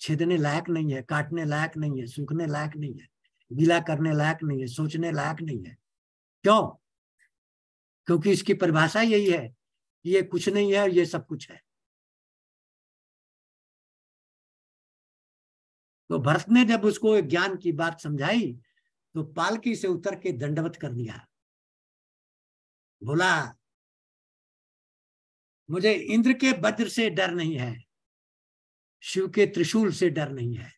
S4: छेदने लायक नहीं है काटने लायक नहीं है सूखने लायक नहीं है गीला करने लायक नहीं है
S1: सोचने लायक नहीं है क्यों क्योंकि इसकी परिभाषा यही है कि ये कुछ नहीं है और ये सब कुछ है तो भरत ने जब उसको ज्ञान की बात समझाई तो पालकी से उतर के दंडवत कर दिया बोला मुझे इंद्र के वज्र से डर नहीं है शिव के त्रिशूल
S4: से डर नहीं है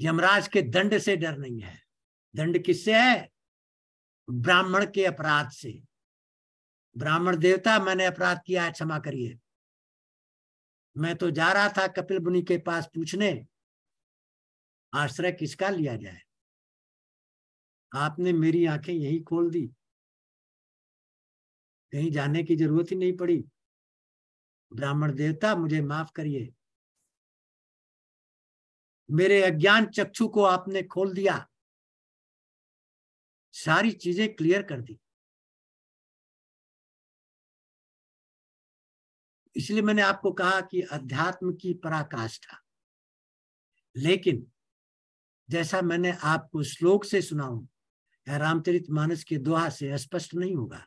S4: यमराज के दंड से डर नहीं है दंड किससे है ब्राह्मण के अपराध से ब्राह्मण देवता मैंने अपराध किया है क्षमा करिए मैं तो जा रहा था
S1: कपिल मुनि के पास पूछने आश्रय किसका लिया जाए आपने मेरी आंखें यही खोल दी
S4: कहीं जाने की जरूरत ही नहीं पड़ी ब्राह्मण देवता मुझे माफ करिए
S1: मेरे अज्ञान चक्षु को आपने खोल दिया सारी चीजें क्लियर कर दी इसलिए मैंने आपको कहा कि अध्यात्म की पराकाष्ठा लेकिन जैसा मैंने आपको श्लोक
S4: से सुनाऊ या रामचरित मानस के दोहा से स्पष्ट नहीं होगा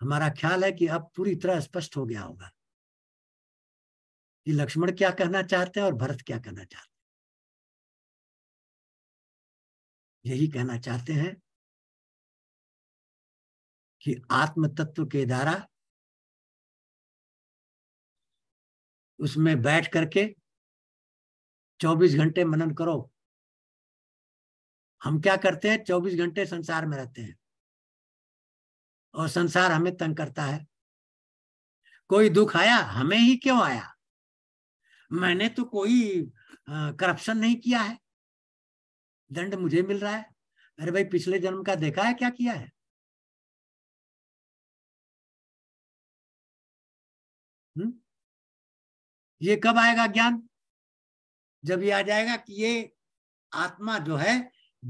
S1: हमारा ख्याल है कि अब पूरी तरह स्पष्ट हो गया होगा कि लक्ष्मण क्या कहना चाहते हैं और भरत क्या कहना चाहते हैं यही कहना चाहते हैं कि आत्म तत्व के द्वारा उसमें बैठ करके 24 घंटे मनन करो हम क्या करते हैं 24 घंटे संसार में रहते हैं और संसार
S4: हमें तंग करता है कोई दुख आया हमें ही क्यों आया मैंने तो कोई करप्शन नहीं किया है दंड
S1: मुझे मिल रहा है अरे भाई पिछले जन्म का देखा है क्या किया है हुँ? ये कब आएगा ज्ञान जब ये आ जाएगा कि ये आत्मा जो है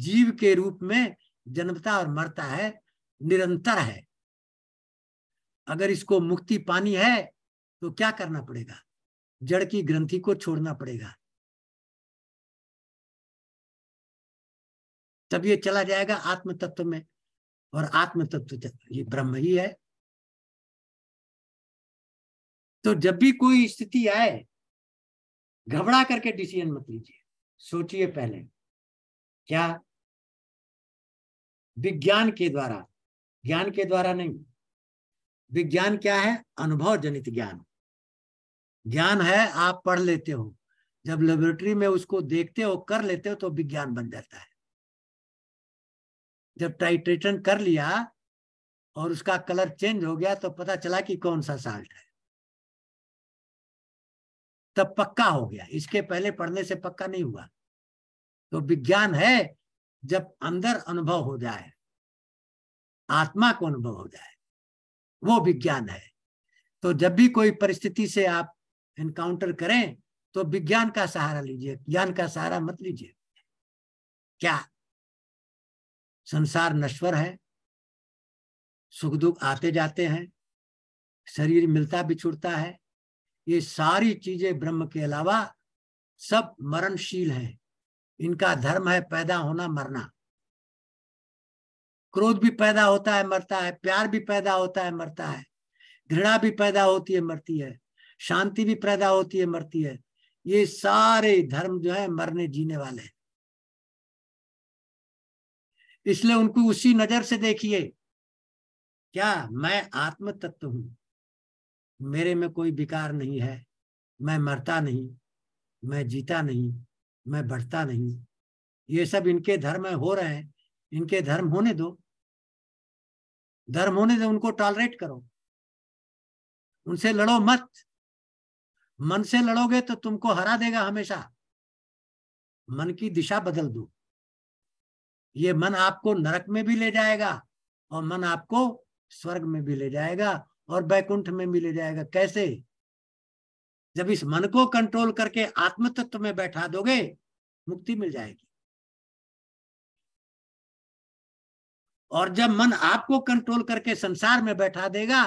S4: जीव के रूप में जन्मता और मरता है निरंतर है
S1: अगर इसको मुक्ति पानी है तो क्या करना पड़ेगा जड़ की ग्रंथि को छोड़ना पड़ेगा तब ये चला जाएगा आत्म तत्व में और आत्म तत्व ये ब्रह्म ही है तो जब भी कोई स्थिति आए घबरा करके डिसीजन मत लीजिए सोचिए पहले क्या विज्ञान के द्वारा ज्ञान के द्वारा नहीं विज्ञान क्या है अनुभव जनित ज्ञान ज्ञान है
S4: आप पढ़ लेते हो जब लेबोरेटरी में उसको देखते हो कर लेते हो तो विज्ञान बन जाता है
S1: जब टाइट्रेशन कर लिया और उसका कलर चेंज हो गया तो पता चला कि कौन सा साल्ट है
S4: तब पक्का हो गया इसके पहले पढ़ने से पक्का नहीं हुआ तो विज्ञान है जब अंदर अनुभव हो जाए आत्मा को अनुभव हो जाए वो विज्ञान है तो जब भी कोई परिस्थिति से आप एनकाउंटर
S1: करें तो विज्ञान का सहारा लीजिए ज्ञान का सहारा मत लीजिए क्या संसार नश्वर है सुख दुख आते जाते हैं शरीर मिलता बिछुड़ता है ये सारी चीजें ब्रह्म
S4: के अलावा सब मरणशील हैं इनका धर्म है पैदा होना मरना क्रोध भी पैदा होता है मरता है प्यार भी पैदा होता है मरता है घृणा भी पैदा होती है मरती है शांति भी पैदा होती है मरती
S1: है ये सारे धर्म जो है मरने जीने वाले हैं इसलिए उनको उसी नजर से देखिए क्या मैं
S4: आत्म तत्व हूं मेरे में कोई विकार नहीं है मैं मरता नहीं मैं जीता नहीं मैं बढ़ता नहीं ये सब इनके
S1: धर्म हो रहे हैं इनके धर्म होने दो धर्म होने से उनको टॉलरेट करो उनसे लड़ो मत मन से लड़ोगे तो तुमको हरा देगा हमेशा मन की दिशा बदल दो
S4: ये मन आपको नरक में भी ले जाएगा और मन आपको स्वर्ग में भी ले जाएगा और बैकुंठ में भी ले जाएगा कैसे जब इस मन को
S1: कंट्रोल करके आत्म तत्व में बैठा दोगे मुक्ति मिल जाएगी और जब मन आपको कंट्रोल करके संसार में बैठा देगा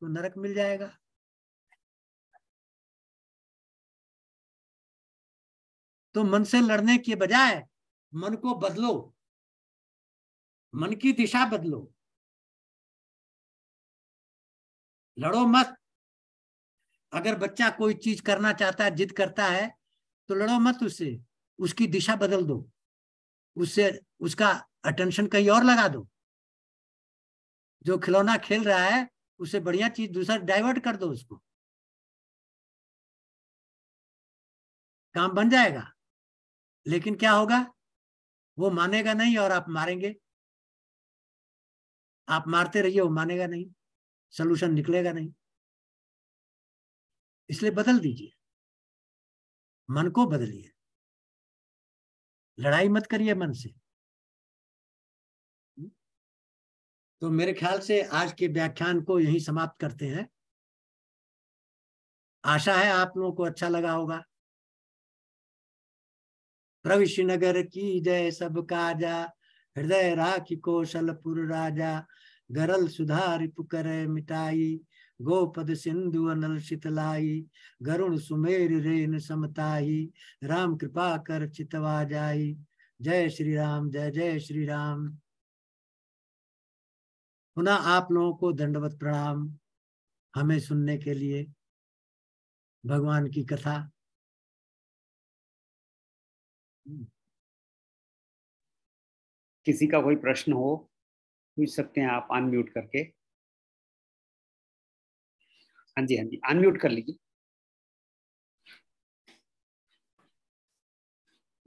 S1: तो नरक मिल जाएगा तो मन से लड़ने के बजाय मन को बदलो मन की दिशा बदलो लड़ो मत अगर बच्चा कोई चीज करना चाहता है
S4: जिद करता है तो लड़ो मत उससे उसकी दिशा बदल दो उससे
S1: उसका अटेंशन कहीं और लगा दो जो खिलौना खेल रहा है उसे बढ़िया चीज दूसरा डाइवर्ट कर दो उसको काम बन जाएगा लेकिन क्या होगा वो मानेगा नहीं और आप मारेंगे आप मारते रहिए वो मानेगा नहीं सोल्यूशन निकलेगा नहीं इसलिए बदल दीजिए मन को बदलिए लड़ाई मत करिए मन से तो मेरे ख्याल से आज के व्याख्यान को यही समाप्त करते हैं आशा है आप लोगों को अच्छा लगा होगा प्रविश नगर की जय सब
S4: काजा हृदय राख कौशलपुर राजा गरल सुधार पुकर मिटाई गोपद सिंधु अनल शीतलाई गरुण सुमेर रेन समताई राम कृपा कर चितवा जाई जय श्री राम जय जय श्री राम पुनः आप लोगों को दंडवत
S1: प्रणाम हमें सुनने के लिए भगवान की कथा किसी का कोई प्रश्न हो पूछ सकते हैं आप अनम्यूट करके हाँ जी हाँ जी अनम्यूट कर लीजिए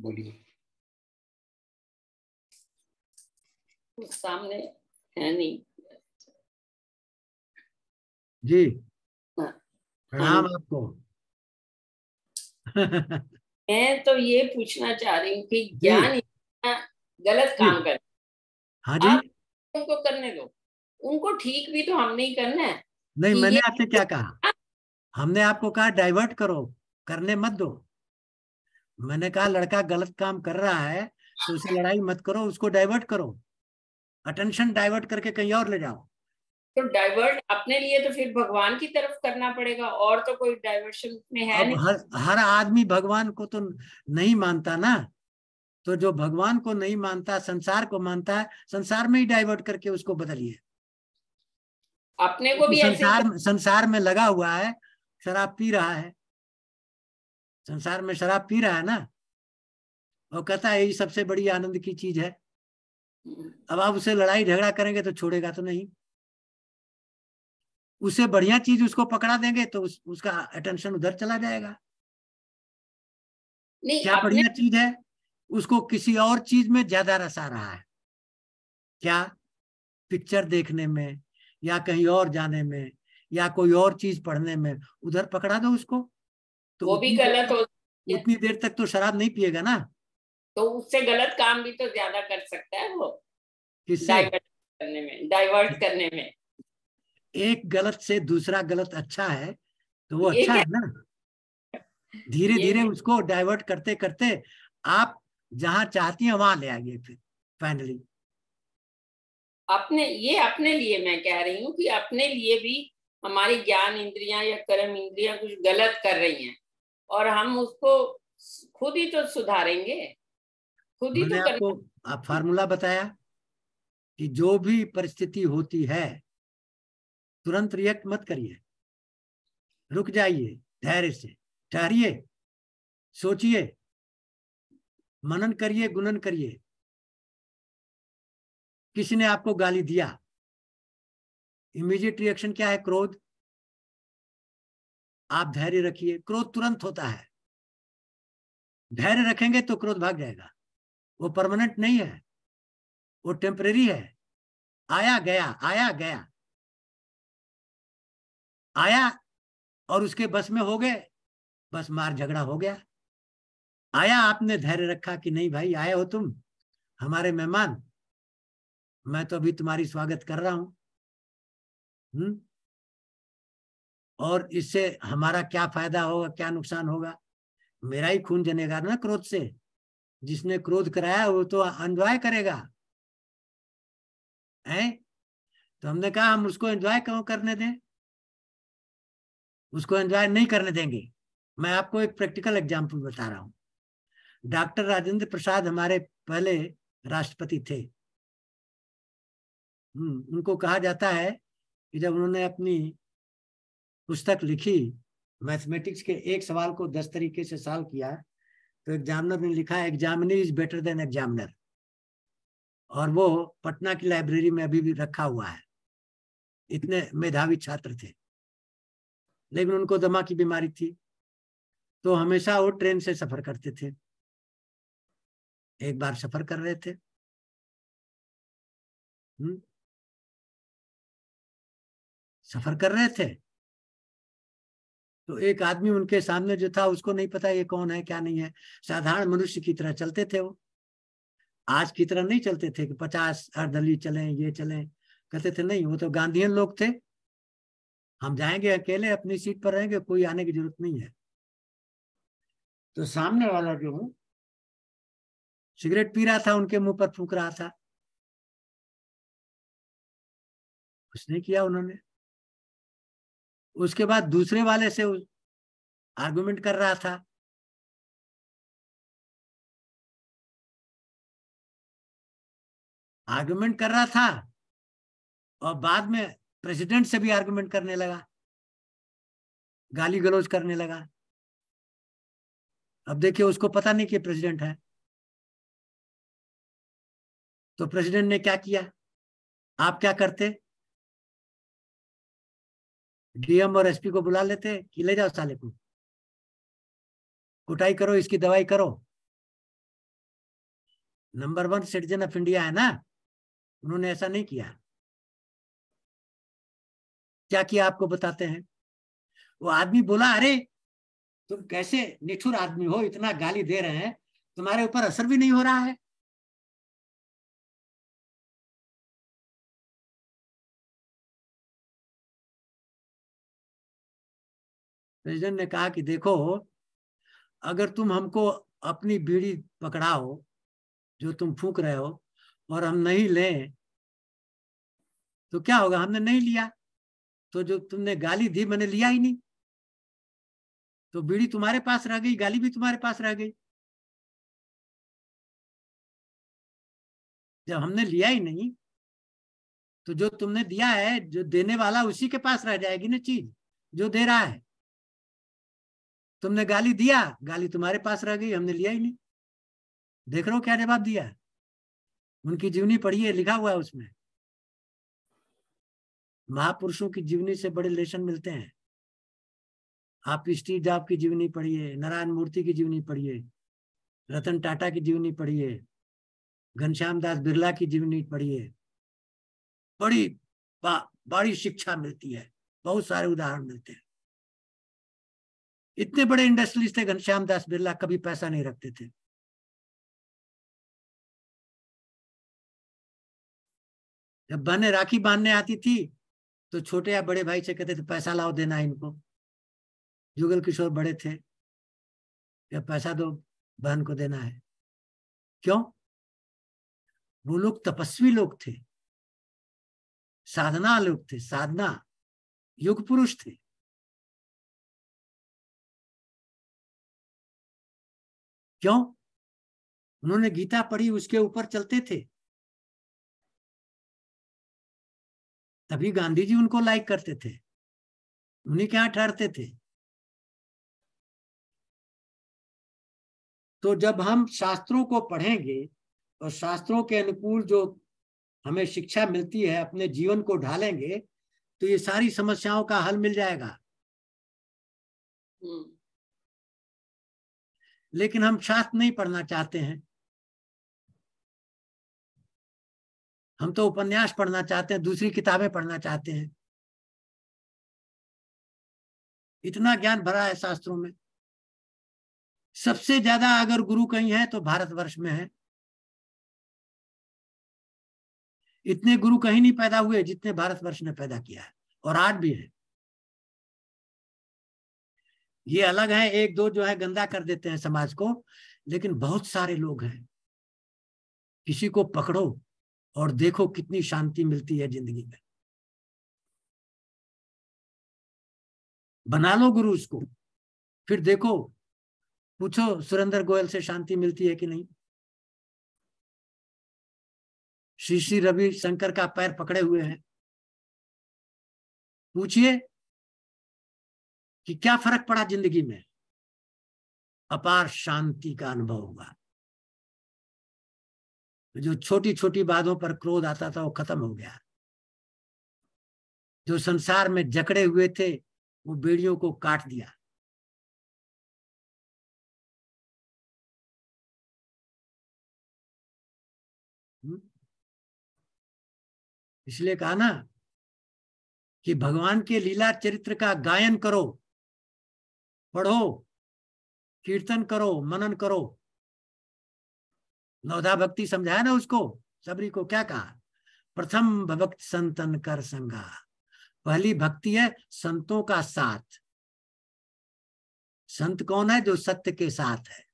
S1: बोलिए सामने है नहीं जी हाँ। प्रणाम हाँ। आपको
S5: मैं तो ये पूछना चाह रही हूँ कि ज्ञान गलत
S1: काम कर हाँ जी
S5: उनको करने दो उनको ठीक भी तो हमने ही करना है
S4: नहीं मैंने आपसे क्या कहा हाँ। हमने आपको कहा डाइवर्ट करो करने मत दो मैंने कहा लड़का गलत काम कर रहा है तो उसे लड़ाई मत करो उसको डाइवर्ट करो अटेंशन डाइवर्ट करके कहीं और ले जाओ
S5: तो डाइवर्ट अपने लिए तो फिर भगवान की तरफ करना पड़ेगा और तो कोई डाइवर्शन में है नहीं हर
S4: हर आदमी भगवान को तो नहीं मानता ना तो जो भगवान को नहीं मानता संसार को मानता है संसार में ही डाइवर्ट करके उसको बदलिए
S5: अपने को भी संसार
S4: में संसार में लगा हुआ है शराब पी रहा है संसार में शराब पी रहा है ना और कहता है यही सबसे बड़ी आनंद की चीज है हम्म। अब आप उसे लड़ाई झगड़ा करेंगे तो छोड़ेगा तो नहीं उसे बढ़िया चीज उसको पकड़ा देंगे तो उस, उसका अटेंशन उधर चला जाएगा
S1: नहीं क्या बढ़िया
S4: चीज है उसको किसी और चीज में ज्यादा रस आ रहा है क्या पिक्चर देखने में या कहीं और जाने में या कोई और चीज पढ़ने में उधर पकड़ा दो उसको
S5: तो वो भी गलत हो
S4: उतनी देर तक तो शराब नहीं पिएगा ना तो
S5: उससे गलत काम भी तो ज्यादा कर सकता है वो किससे डाइवर्ट करने में डाइवर्ट करने में
S4: एक गलत से दूसरा गलत अच्छा है तो वो अच्छा है ना धीरे धीरे उसको डाइवर्ट करते करते आप जहाँ चाहती हैं वहां ले आइए फिर फाइनली
S5: अपने ये अपने लिए मैं कह रही हूँ कि अपने लिए भी हमारी ज्ञान इंद्रियां या कर्म इंद्रियां कुछ गलत कर रही हैं और हम उसको खुद ही तो सुधारेंगे
S4: खुद ही तो आपको आप फार्मूला बताया कि जो भी परिस्थिति होती है तुरंत रिएक्ट मत करिए रुक जाइए धैर्य से ठहरिए
S1: सोचिए मनन करिए गुणन करिए किसी ने आपको गाली दिया इमीडिएट रिएक्शन क्या है क्रोध आप धैर्य रखिए क्रोध तुरंत होता है धैर्य रखेंगे तो क्रोध भाग जाएगा वो परमानेंट नहीं है वो टेम्परेरी है आया गया आया गया आया और उसके बस में हो गए बस मार
S4: झगड़ा हो गया आया आपने धैर्य रखा कि नहीं भाई आए हो तुम हमारे मेहमान मैं तो अभी तुम्हारी स्वागत कर रहा हूं हम्म? और इससे हमारा क्या फायदा होगा क्या नुकसान होगा मेरा ही खून जनेगा ना क्रोध से जिसने क्रोध कराया वो तो एंजॉय
S1: करेगा हैं तो हमने कहा हम उसको एंजॉय क्यों करने दें उसको एंजॉय नहीं करने देंगे मैं आपको एक
S4: प्रैक्टिकल एग्जाम्पल बता रहा हूँ डॉक्टर राजेंद्र प्रसाद हमारे पहले राष्ट्रपति थे हम्म, उनको कहा जाता है कि जब उन्होंने अपनी पुस्तक लिखी मैथमेटिक्स के एक सवाल को दस तरीके से सॉल्व किया तो एग्जामिनर ने लिखा examiner is better than examiner और वो पटना की लाइब्रेरी में अभी भी रखा हुआ है इतने मेधावी छात्र थे लेकिन उनको दमा की बीमारी थी तो
S1: हमेशा वो ट्रेन से सफर करते थे एक बार सफर कर रहे थे हुँ? हम्म। सफर कर रहे थे तो एक आदमी उनके सामने जो था उसको नहीं
S4: पता ये कौन है क्या नहीं है साधारण मनुष्य की तरह चलते थे वो आज की तरह नहीं चलते थे कि पचास अर्धली चले ये चले कहते थे नहीं वो तो गांधीयन लोग थे
S1: हम जाएंगे अकेले अपनी सीट पर रहेंगे कोई आने की जरूरत नहीं है तो सामने वाला जो हूं सिगरेट पी रहा था उनके मुंह पर फूक रहा था उसने किया उन्होंने उसके बाद दूसरे वाले से आर्गुमेंट कर रहा था आर्गुमेंट कर रहा था और बाद में प्रेसिडेंट से भी आर्गुमेंट करने लगा गाली गलौज करने लगा अब देखिए उसको पता नहीं कि प्रेसिडेंट है तो प्रेसिडेंट ने क्या किया आप क्या करते डीएम और एसपी को बुला लेते कि ले जाओ साले को कुटाई करो इसकी दवाई करो number one citizen of India है ना उन्होंने ऐसा नहीं किया क्या किया आपको बताते हैं वो आदमी बोला अरे तुम कैसे निठुर आदमी हो इतना गाली दे रहे हैं तुम्हारे ऊपर असर भी नहीं हो रहा है प्रेसिडेंट ने कहा कि देखो अगर तुम हमको अपनी बीड़ी पकड़ाओ जो तुम फूक रहे हो
S4: और हम नहीं लें तो क्या होगा हमने नहीं लिया
S1: तो जो तुमने गाली दी मैंने लिया ही नहीं तो बीड़ी तुम्हारे पास रह गई गाली भी तुम्हारे पास रह गई जब हमने लिया ही नहीं तो जो तुमने दिया है जो देने वाला उसी
S4: के पास रह जाएगी ना चीज जो दे रहा है तुमने गाली दिया गाली तुम्हारे पास रह गई हमने लिया ही नहीं देख रहे हो क्या जवाब दिया उनकी जीवनी पढ़ी है लिखा हुआ है उसमें महापुरुषों की जीवनी से बड़े लेसन मिलते हैं आप स्टीव जॉब की जीवनी पढ़िए नारायण मूर्ति की जीवनी पढ़िए रतन टाटा की जीवनी पढ़िए घनश्याम दास बिरला की जीवनी पढ़िए बड़ी बड़ी शिक्षा मिलती
S1: है बहुत सारे उदाहरण मिलते हैं इतने बड़े इंडस्ट्रीज थे घनश्याम दास बिरला कभी पैसा नहीं रखते थे जब बहने राखी बांधने आती थी तो छोटे या बड़े भाई से कहते थे पैसा लाओ देना इनको जुगल किशोर बड़े थे या पैसा दो बहन को देना है क्यों वो लोग तपस्वी लोग थे साधना लोग थे साधना युग पुरुष थे क्यों उन्होंने गीता पढ़ी उसके ऊपर चलते थे तभी गांधी जी उनको लाइक करते थे उन्हीं के यहां ठहरते थे तो जब हम शास्त्रों को पढ़ेंगे और शास्त्रों के
S4: अनुकूल जो हमें शिक्षा मिलती है अपने जीवन को ढालेंगे तो ये सारी
S1: समस्याओं का हल मिल जाएगा हम्म। लेकिन हम शास्त्र नहीं पढ़ना चाहते हैं हम तो उपन्यास पढ़ना चाहते हैं दूसरी किताबें पढ़ना चाहते हैं इतना ज्ञान भरा है शास्त्रों में सबसे ज्यादा अगर गुरु कहीं है तो भारतवर्ष में है इतने गुरु कहीं नहीं पैदा हुए जितने भारतवर्ष ने पैदा किया है और आठ भी है ये अलग है एक दो जो है गंदा
S4: कर देते हैं समाज को लेकिन बहुत सारे लोग हैं किसी को
S1: पकड़ो और देखो कितनी शांति मिलती है जिंदगी में बना लो गुरु उसको फिर देखो पूछो सुरेंद्र गोयल से शांति मिलती है कि नहीं श्री श्री रवि शंकर का पैर पकड़े हुए हैं पूछिए कि क्या फर्क पड़ा जिंदगी में अपार शांति का अनुभव हुआ जो छोटी छोटी बातों पर क्रोध आता था वो खत्म हो गया जो संसार में जकड़े हुए थे वो बेड़ियों को काट दिया इसलिए कहा ना कि भगवान के लीला चरित्र का गायन करो पढ़ो
S4: कीर्तन करो मनन करो नौदा भक्ति समझाया ना उसको सबरी को क्या कहा प्रथम भक्त संतन कर संगा पहली
S1: भक्ति है संतों का साथ संत कौन है जो सत्य के साथ है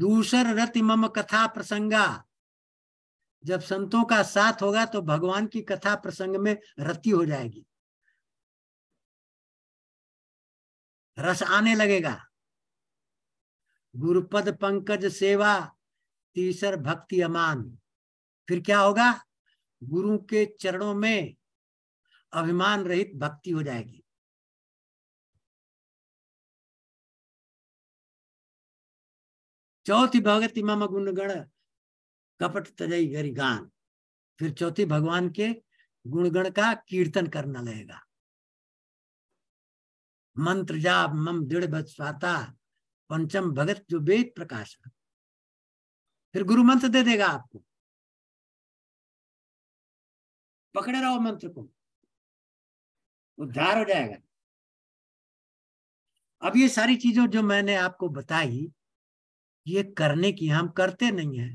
S1: दूसर रति मम कथा प्रसंगा जब संतों
S4: का साथ होगा तो भगवान की कथा प्रसंग में रति हो जाएगी रस आने लगेगा गुरुपद पंकज सेवा तीसर भक्ति अमान फिर क्या होगा
S1: गुरु के चरणों में अभिमान रहित भक्ति हो जाएगी चौथी भगत इमाम गुणगण कपट तजई गरी गान
S4: फिर चौथी भगवान के गुणगण का कीर्तन करना लगेगा मंत्र जाप मम दृढ़ स्वाता पंचम भगत जो
S1: वेद प्रकाश फिर गुरु मंत्र दे देगा आपको पकड़े रहो मंत्र को उद्धार हो जाएगा अब ये सारी चीजों जो मैंने आपको बताई
S4: ये करने की हम करते नहीं है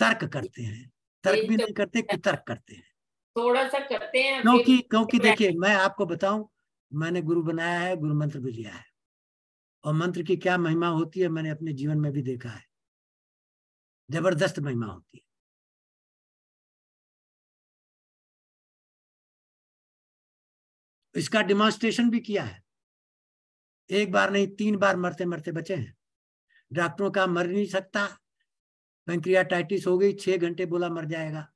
S4: तर्क करते हैं तर्क भी नहीं करते तर्क करते हैं
S5: थोड़ा सा करते हैं क्योंकि क्योंकि देखिए
S4: मैं आपको बताऊं मैंने गुरु बनाया है गुरु मंत्र भी लिया है और मंत्र की क्या महिमा होती है मैंने अपने जीवन
S1: में भी देखा है जबरदस्त महिमा होती है इसका डिमोन्स्ट्रेशन भी किया है एक बार नहीं तीन बार मरते मरते बचे हैं डॉक्टरों का मर नहीं सकता पेंक्रियाटाइटिस हो गई छह घंटे बोला मर जाएगा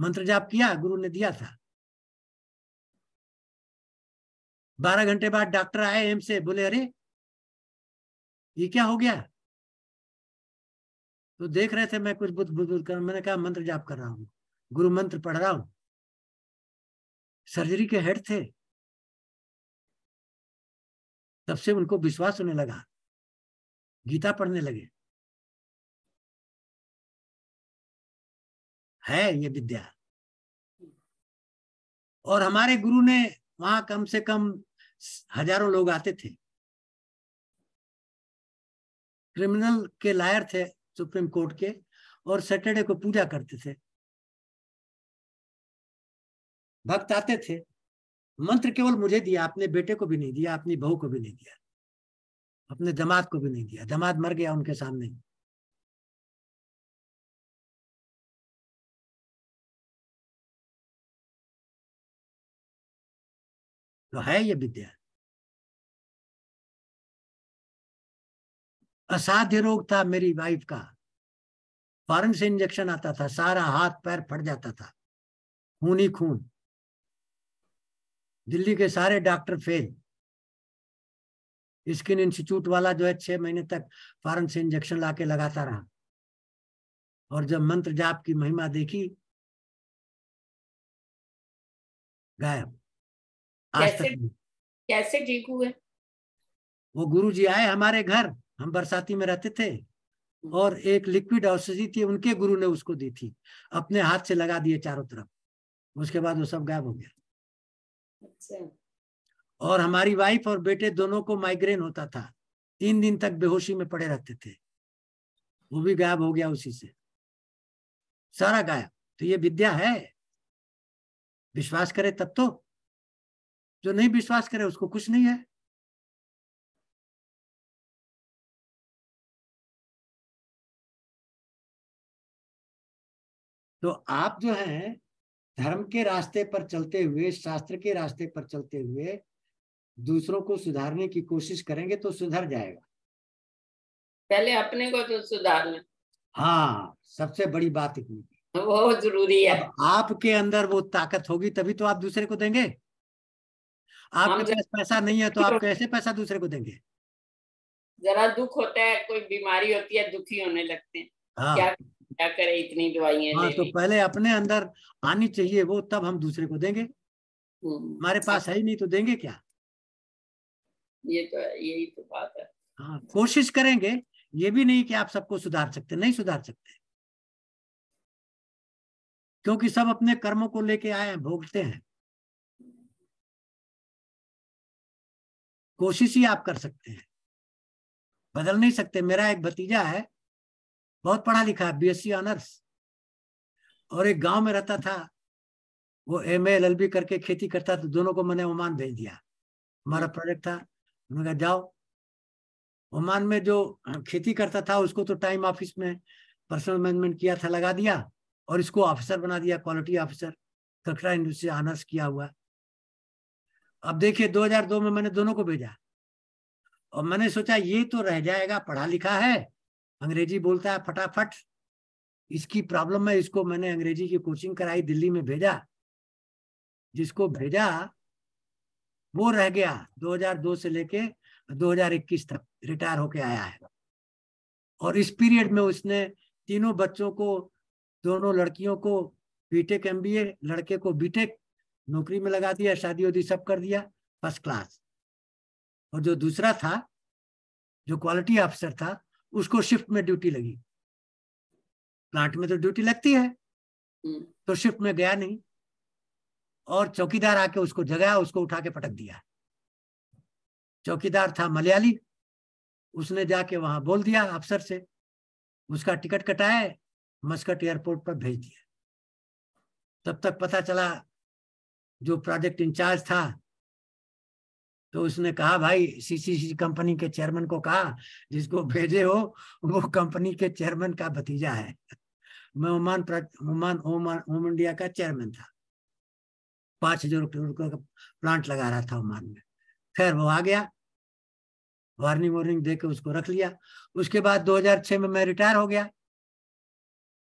S1: मंत्र जाप किया गुरु ने दिया था बारह घंटे बाद डॉक्टर आए एम्स से बोले अरे ये क्या हो गया तो देख रहे थे मैं कुछ बुद्ध बुद्ध बुद्ध कर मैंने कहा मंत्र जाप कर रहा हूं गुरु मंत्र पढ़ रहा हूं सर्जरी के हेड थे तब से उनको विश्वास होने लगा गीता पढ़ने लगे है ये विद्या और हमारे गुरु ने वहां कम से कम हजारों लोग आते थे क्रिमिनल
S4: के लायर थे सुप्रीम कोर्ट के और सैटरडे को पूजा करते थे भक्त आते थे मंत्र केवल मुझे दिया अपने
S1: बेटे को भी नहीं दिया अपनी बहू को भी नहीं दिया अपने दमाद को भी नहीं दिया दमाद मर गया उनके सामने तो है ये विद्या असाध्य रोग था मेरी वाइफ का फॉरन से इंजेक्शन आता था सारा हाथ पैर फट जाता
S4: था खून ही खून दिल्ली के सारे डॉक्टर फेल स्किन इंस्टीट्यूट वाला जो है छह महीने तक फॉरन से
S1: इंजेक्शन लाके लगाता रहा और जब मंत्र जाप की महिमा देखी गायब कैसे, कैसे ठीक हुए वो गुरु जी आए हमारे घर हम बरसाती में रहते थे
S4: हम्म। और एक लिक्विड औषधि थी उनके गुरु ने उसको दी थी अपने हाथ से लगा दिए चारों तरफ उसके बाद वो सब गायब हो गया अच्छा। और हमारी वाइफ और बेटे दोनों को माइग्रेन होता था तीन दिन तक बेहोशी में पड़े रहते थे
S1: वो भी गायब हो गया उसी से सारा गायब तो ये विद्या है विश्वास करे तब तो जो नहीं विश्वास करे उसको कुछ नहीं है तो आप जो है धर्म के रास्ते पर चलते हुए शास्त्र के रास्ते पर चलते हुए
S4: दूसरों को सुधारने की कोशिश करेंगे तो सुधर जाएगा
S5: पहले अपने को तो सुधारना
S4: हाँ सबसे बड़ी बात इतनी
S5: वो जरूरी है
S4: आपके अंदर वो ताकत होगी तभी तो आप दूसरे को देंगे आपके पास पैसा नहीं है तो आप तो कैसे पैसा दूसरे को देंगे
S5: जरा दुख होता है कोई बीमारी होती है दुखी होने लगते हैं हाँ क्या क्या करें इतनी दवाइयां हाँ तो
S4: पहले अपने अंदर आनी चाहिए वो तब हम दूसरे को देंगे हम्म। हमारे पास है ही नहीं तो देंगे क्या
S1: ये तो यही तो बात है हाँ कोशिश करेंगे ये भी नहीं कि आप सबको सुधार सकते नहीं सुधार सकते क्योंकि सब अपने कर्मों को लेके आए हैं भोगते हैं कोशिश ही आप कर सकते हैं बदल नहीं सकते मेरा एक भतीजा
S4: है बहुत पढ़ा लिखा है बीएससी ऑनर्स और एक गांव में रहता था वो एम एल एल बी करके खेती करता तो दोनों को मैंने ओमान भेज दिया हमारा प्रोजेक्ट था उन्होंने कहा जाओ ओमान में जो खेती करता था उसको तो टाइम ऑफिस में पर्सनल मैनेजमेंट किया था लगा दिया और इसको ऑफिसर बना दिया quality officer Calcutta industry honours किया हुआ अब देखिए 2002 में मैंने दोनों को भेजा और मैंने सोचा ये तो रह जाएगा पढ़ा लिखा है अंग्रेजी बोलता है फटाफट इसकी प्रॉब्लम है इसको मैंने अंग्रेजी की कोचिंग कराई दिल्ली में भेजा जिसको भेजा वो रह गया 2002 से लेके 2021 तक रिटायर होके आया है और इस पीरियड में उसने तीनों बच्चों को दोनों लड़कियों को बीटेक एमबीए लड़के को बीटेक नौकरी में लगा दिया शादी उदी सब कर दिया फर्स्ट क्लास और जो दूसरा था जो क्वालिटी ऑफिसर था उसको शिफ्ट में ड्यूटी लगी प्लांट में तो ड्यूटी लगती है हम्म। तो शिफ्ट में गया नहीं और चौकीदार आके उसको जगाया उसको उठा के पटक दिया चौकीदार था मलयाली उसने जाके वहां बोल दिया अफसर से उसका टिकट कटाए मस्कट एयरपोर्ट पर भेज दिया तब तक पता चला जो प्रोजेक्ट इंचार्ज था तो उसने कहा भाई सीसीसी कंपनी के चेयरमैन को कहा जिसको भेजे हो वो कंपनी के चेयरमैन का भतीजा है मैं ओमान ओमान ओम इंडिया का चेयरमैन था पांच हजार रुपये का प्लांट लगा रहा था ओमान में खैर वो आ गया वार्निंग वार्निंग दे के उसको रख लिया उसके बाद 2006
S1: में मैं रिटायर हो गया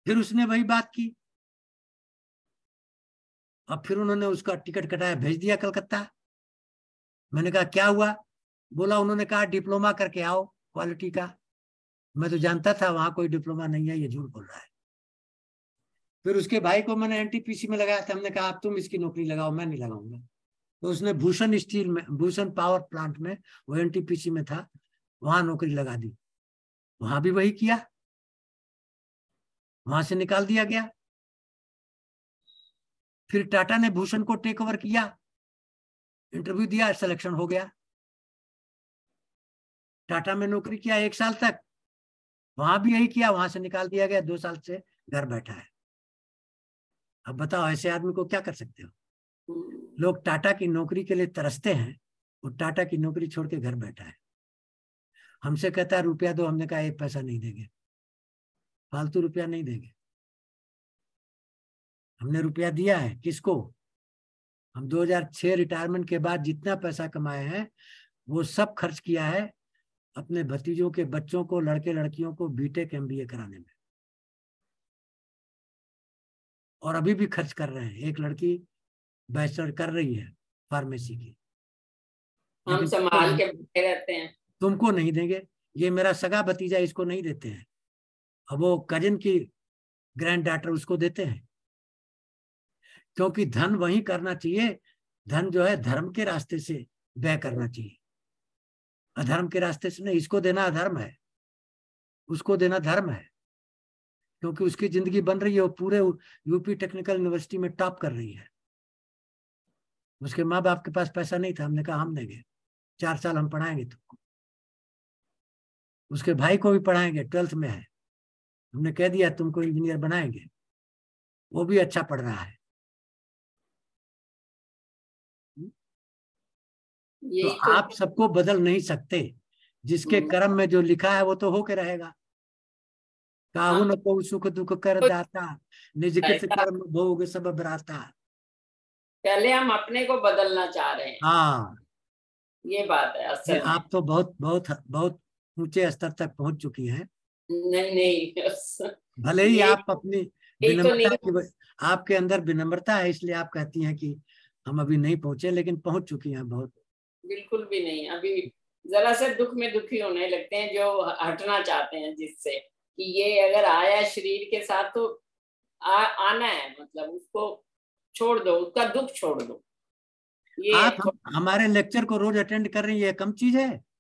S1: फिर उसने वही बात की अब फिर उन्होंने उसका टिकट कटाया भेज दिया कलकत्ता
S4: मैंने कहा क्या हुआ बोला उन्होंने कहा डिप्लोमा करके आओ क्वालिटी का मैं तो जानता था वहां कोई डिप्लोमा नहीं है ये झूठ बोल रहा है फिर उसके भाई को मैंने एनटीपीसी में लगाया था हमने कहा आप तुम इसकी नौकरी लगाओ मैं नहीं लगाऊंगा तो उसने भूषण स्टील में भूषण
S1: पावर प्लांट में वो एनटीपीसी में था वहां नौकरी लगा दी वहां भी वही किया वहां से निकाल दिया गया फिर टाटा ने भूषण को टेक ओवर किया इंटरव्यू दिया सिलेक्शन हो गया टाटा में नौकरी किया एक साल तक वहां भी यही किया वहां से निकाल दिया गया दो साल से घर बैठा है
S4: अब बताओ ऐसे आदमी को क्या कर सकते हो लोग टाटा की नौकरी के लिए तरसते हैं वो टाटा की नौकरी छोड़ के घर बैठा है हमसे कहता है रुपया दो हमने कहा एक पैसा नहीं देंगे फालतू रुपया नहीं देंगे हमने रुपया दिया है किसको हम 2006 रिटायरमेंट के बाद जितना पैसा कमाए हैं वो सब खर्च किया है अपने भतीजों के बच्चों को लड़के लड़कियों
S1: को बीटेक एमबीए कराने में और अभी भी खर्च कर रहे हैं एक लड़की बैचलर कर रही है फार्मेसी की
S4: हम संभाल के रहते हैं तुमको नहीं देंगे ये मेरा सगा भतीजा इसको नहीं देते हैं अब वो कजिन की ग्रैंड डाटर उसको देते हैं क्योंकि धन वही करना चाहिए धन जो है धर्म के रास्ते से व्यय करना चाहिए अधर्म के रास्ते से नहीं इसको देना अधर्म है उसको देना धर्म है क्योंकि उसकी जिंदगी बन रही है वो पूरे यूपी टेक्निकल यूनिवर्सिटी में टॉप कर रही है उसके माँ बाप के पास पैसा नहीं था हमने कहा हम देंगे चार साल हम पढ़ाएंगे तुमको उसके भाई को भी पढ़ाएंगे
S1: ट्वेल्थ में है हमने कह दिया तुमको इंजीनियर बनाएंगे वो भी अच्छा पढ़ रहा है तो, तो, आप सबको बदल नहीं सकते जिसके हम्म। कर्म में जो लिखा है वो तो होके रहेगा
S4: काहू हाँ। न को सुख दुख कर दाता तो निज के कर्म भोग सब बराता
S5: पहले हम अपने को बदलना चाह रहे हैं हाँ ये बात है असल आप
S4: तो बहुत बहुत बहुत ऊंचे स्तर तक पहुंच चुकी हैं
S5: नहीं नहीं
S4: भले ही आप अपनी तो विनम्रता तो आपके अंदर विनम्रता है इसलिए आप कहती हैं कि हम अभी नहीं पहुंचे लेकिन पहुंच चुकी हैं बहुत
S5: बिल्कुल भी नहीं अभी जरा से दुख में दुखी होने लगते हैं जो हटना चाहते हैं जिससे कि ये अगर आया शरीर के साथ तो आ, आना है मतलब उसको
S1: छोड़ दो उसका दुख छोड़ दो ये आप हमारे लेक्चर को रोज अटेंड कर रही ये कम चीज है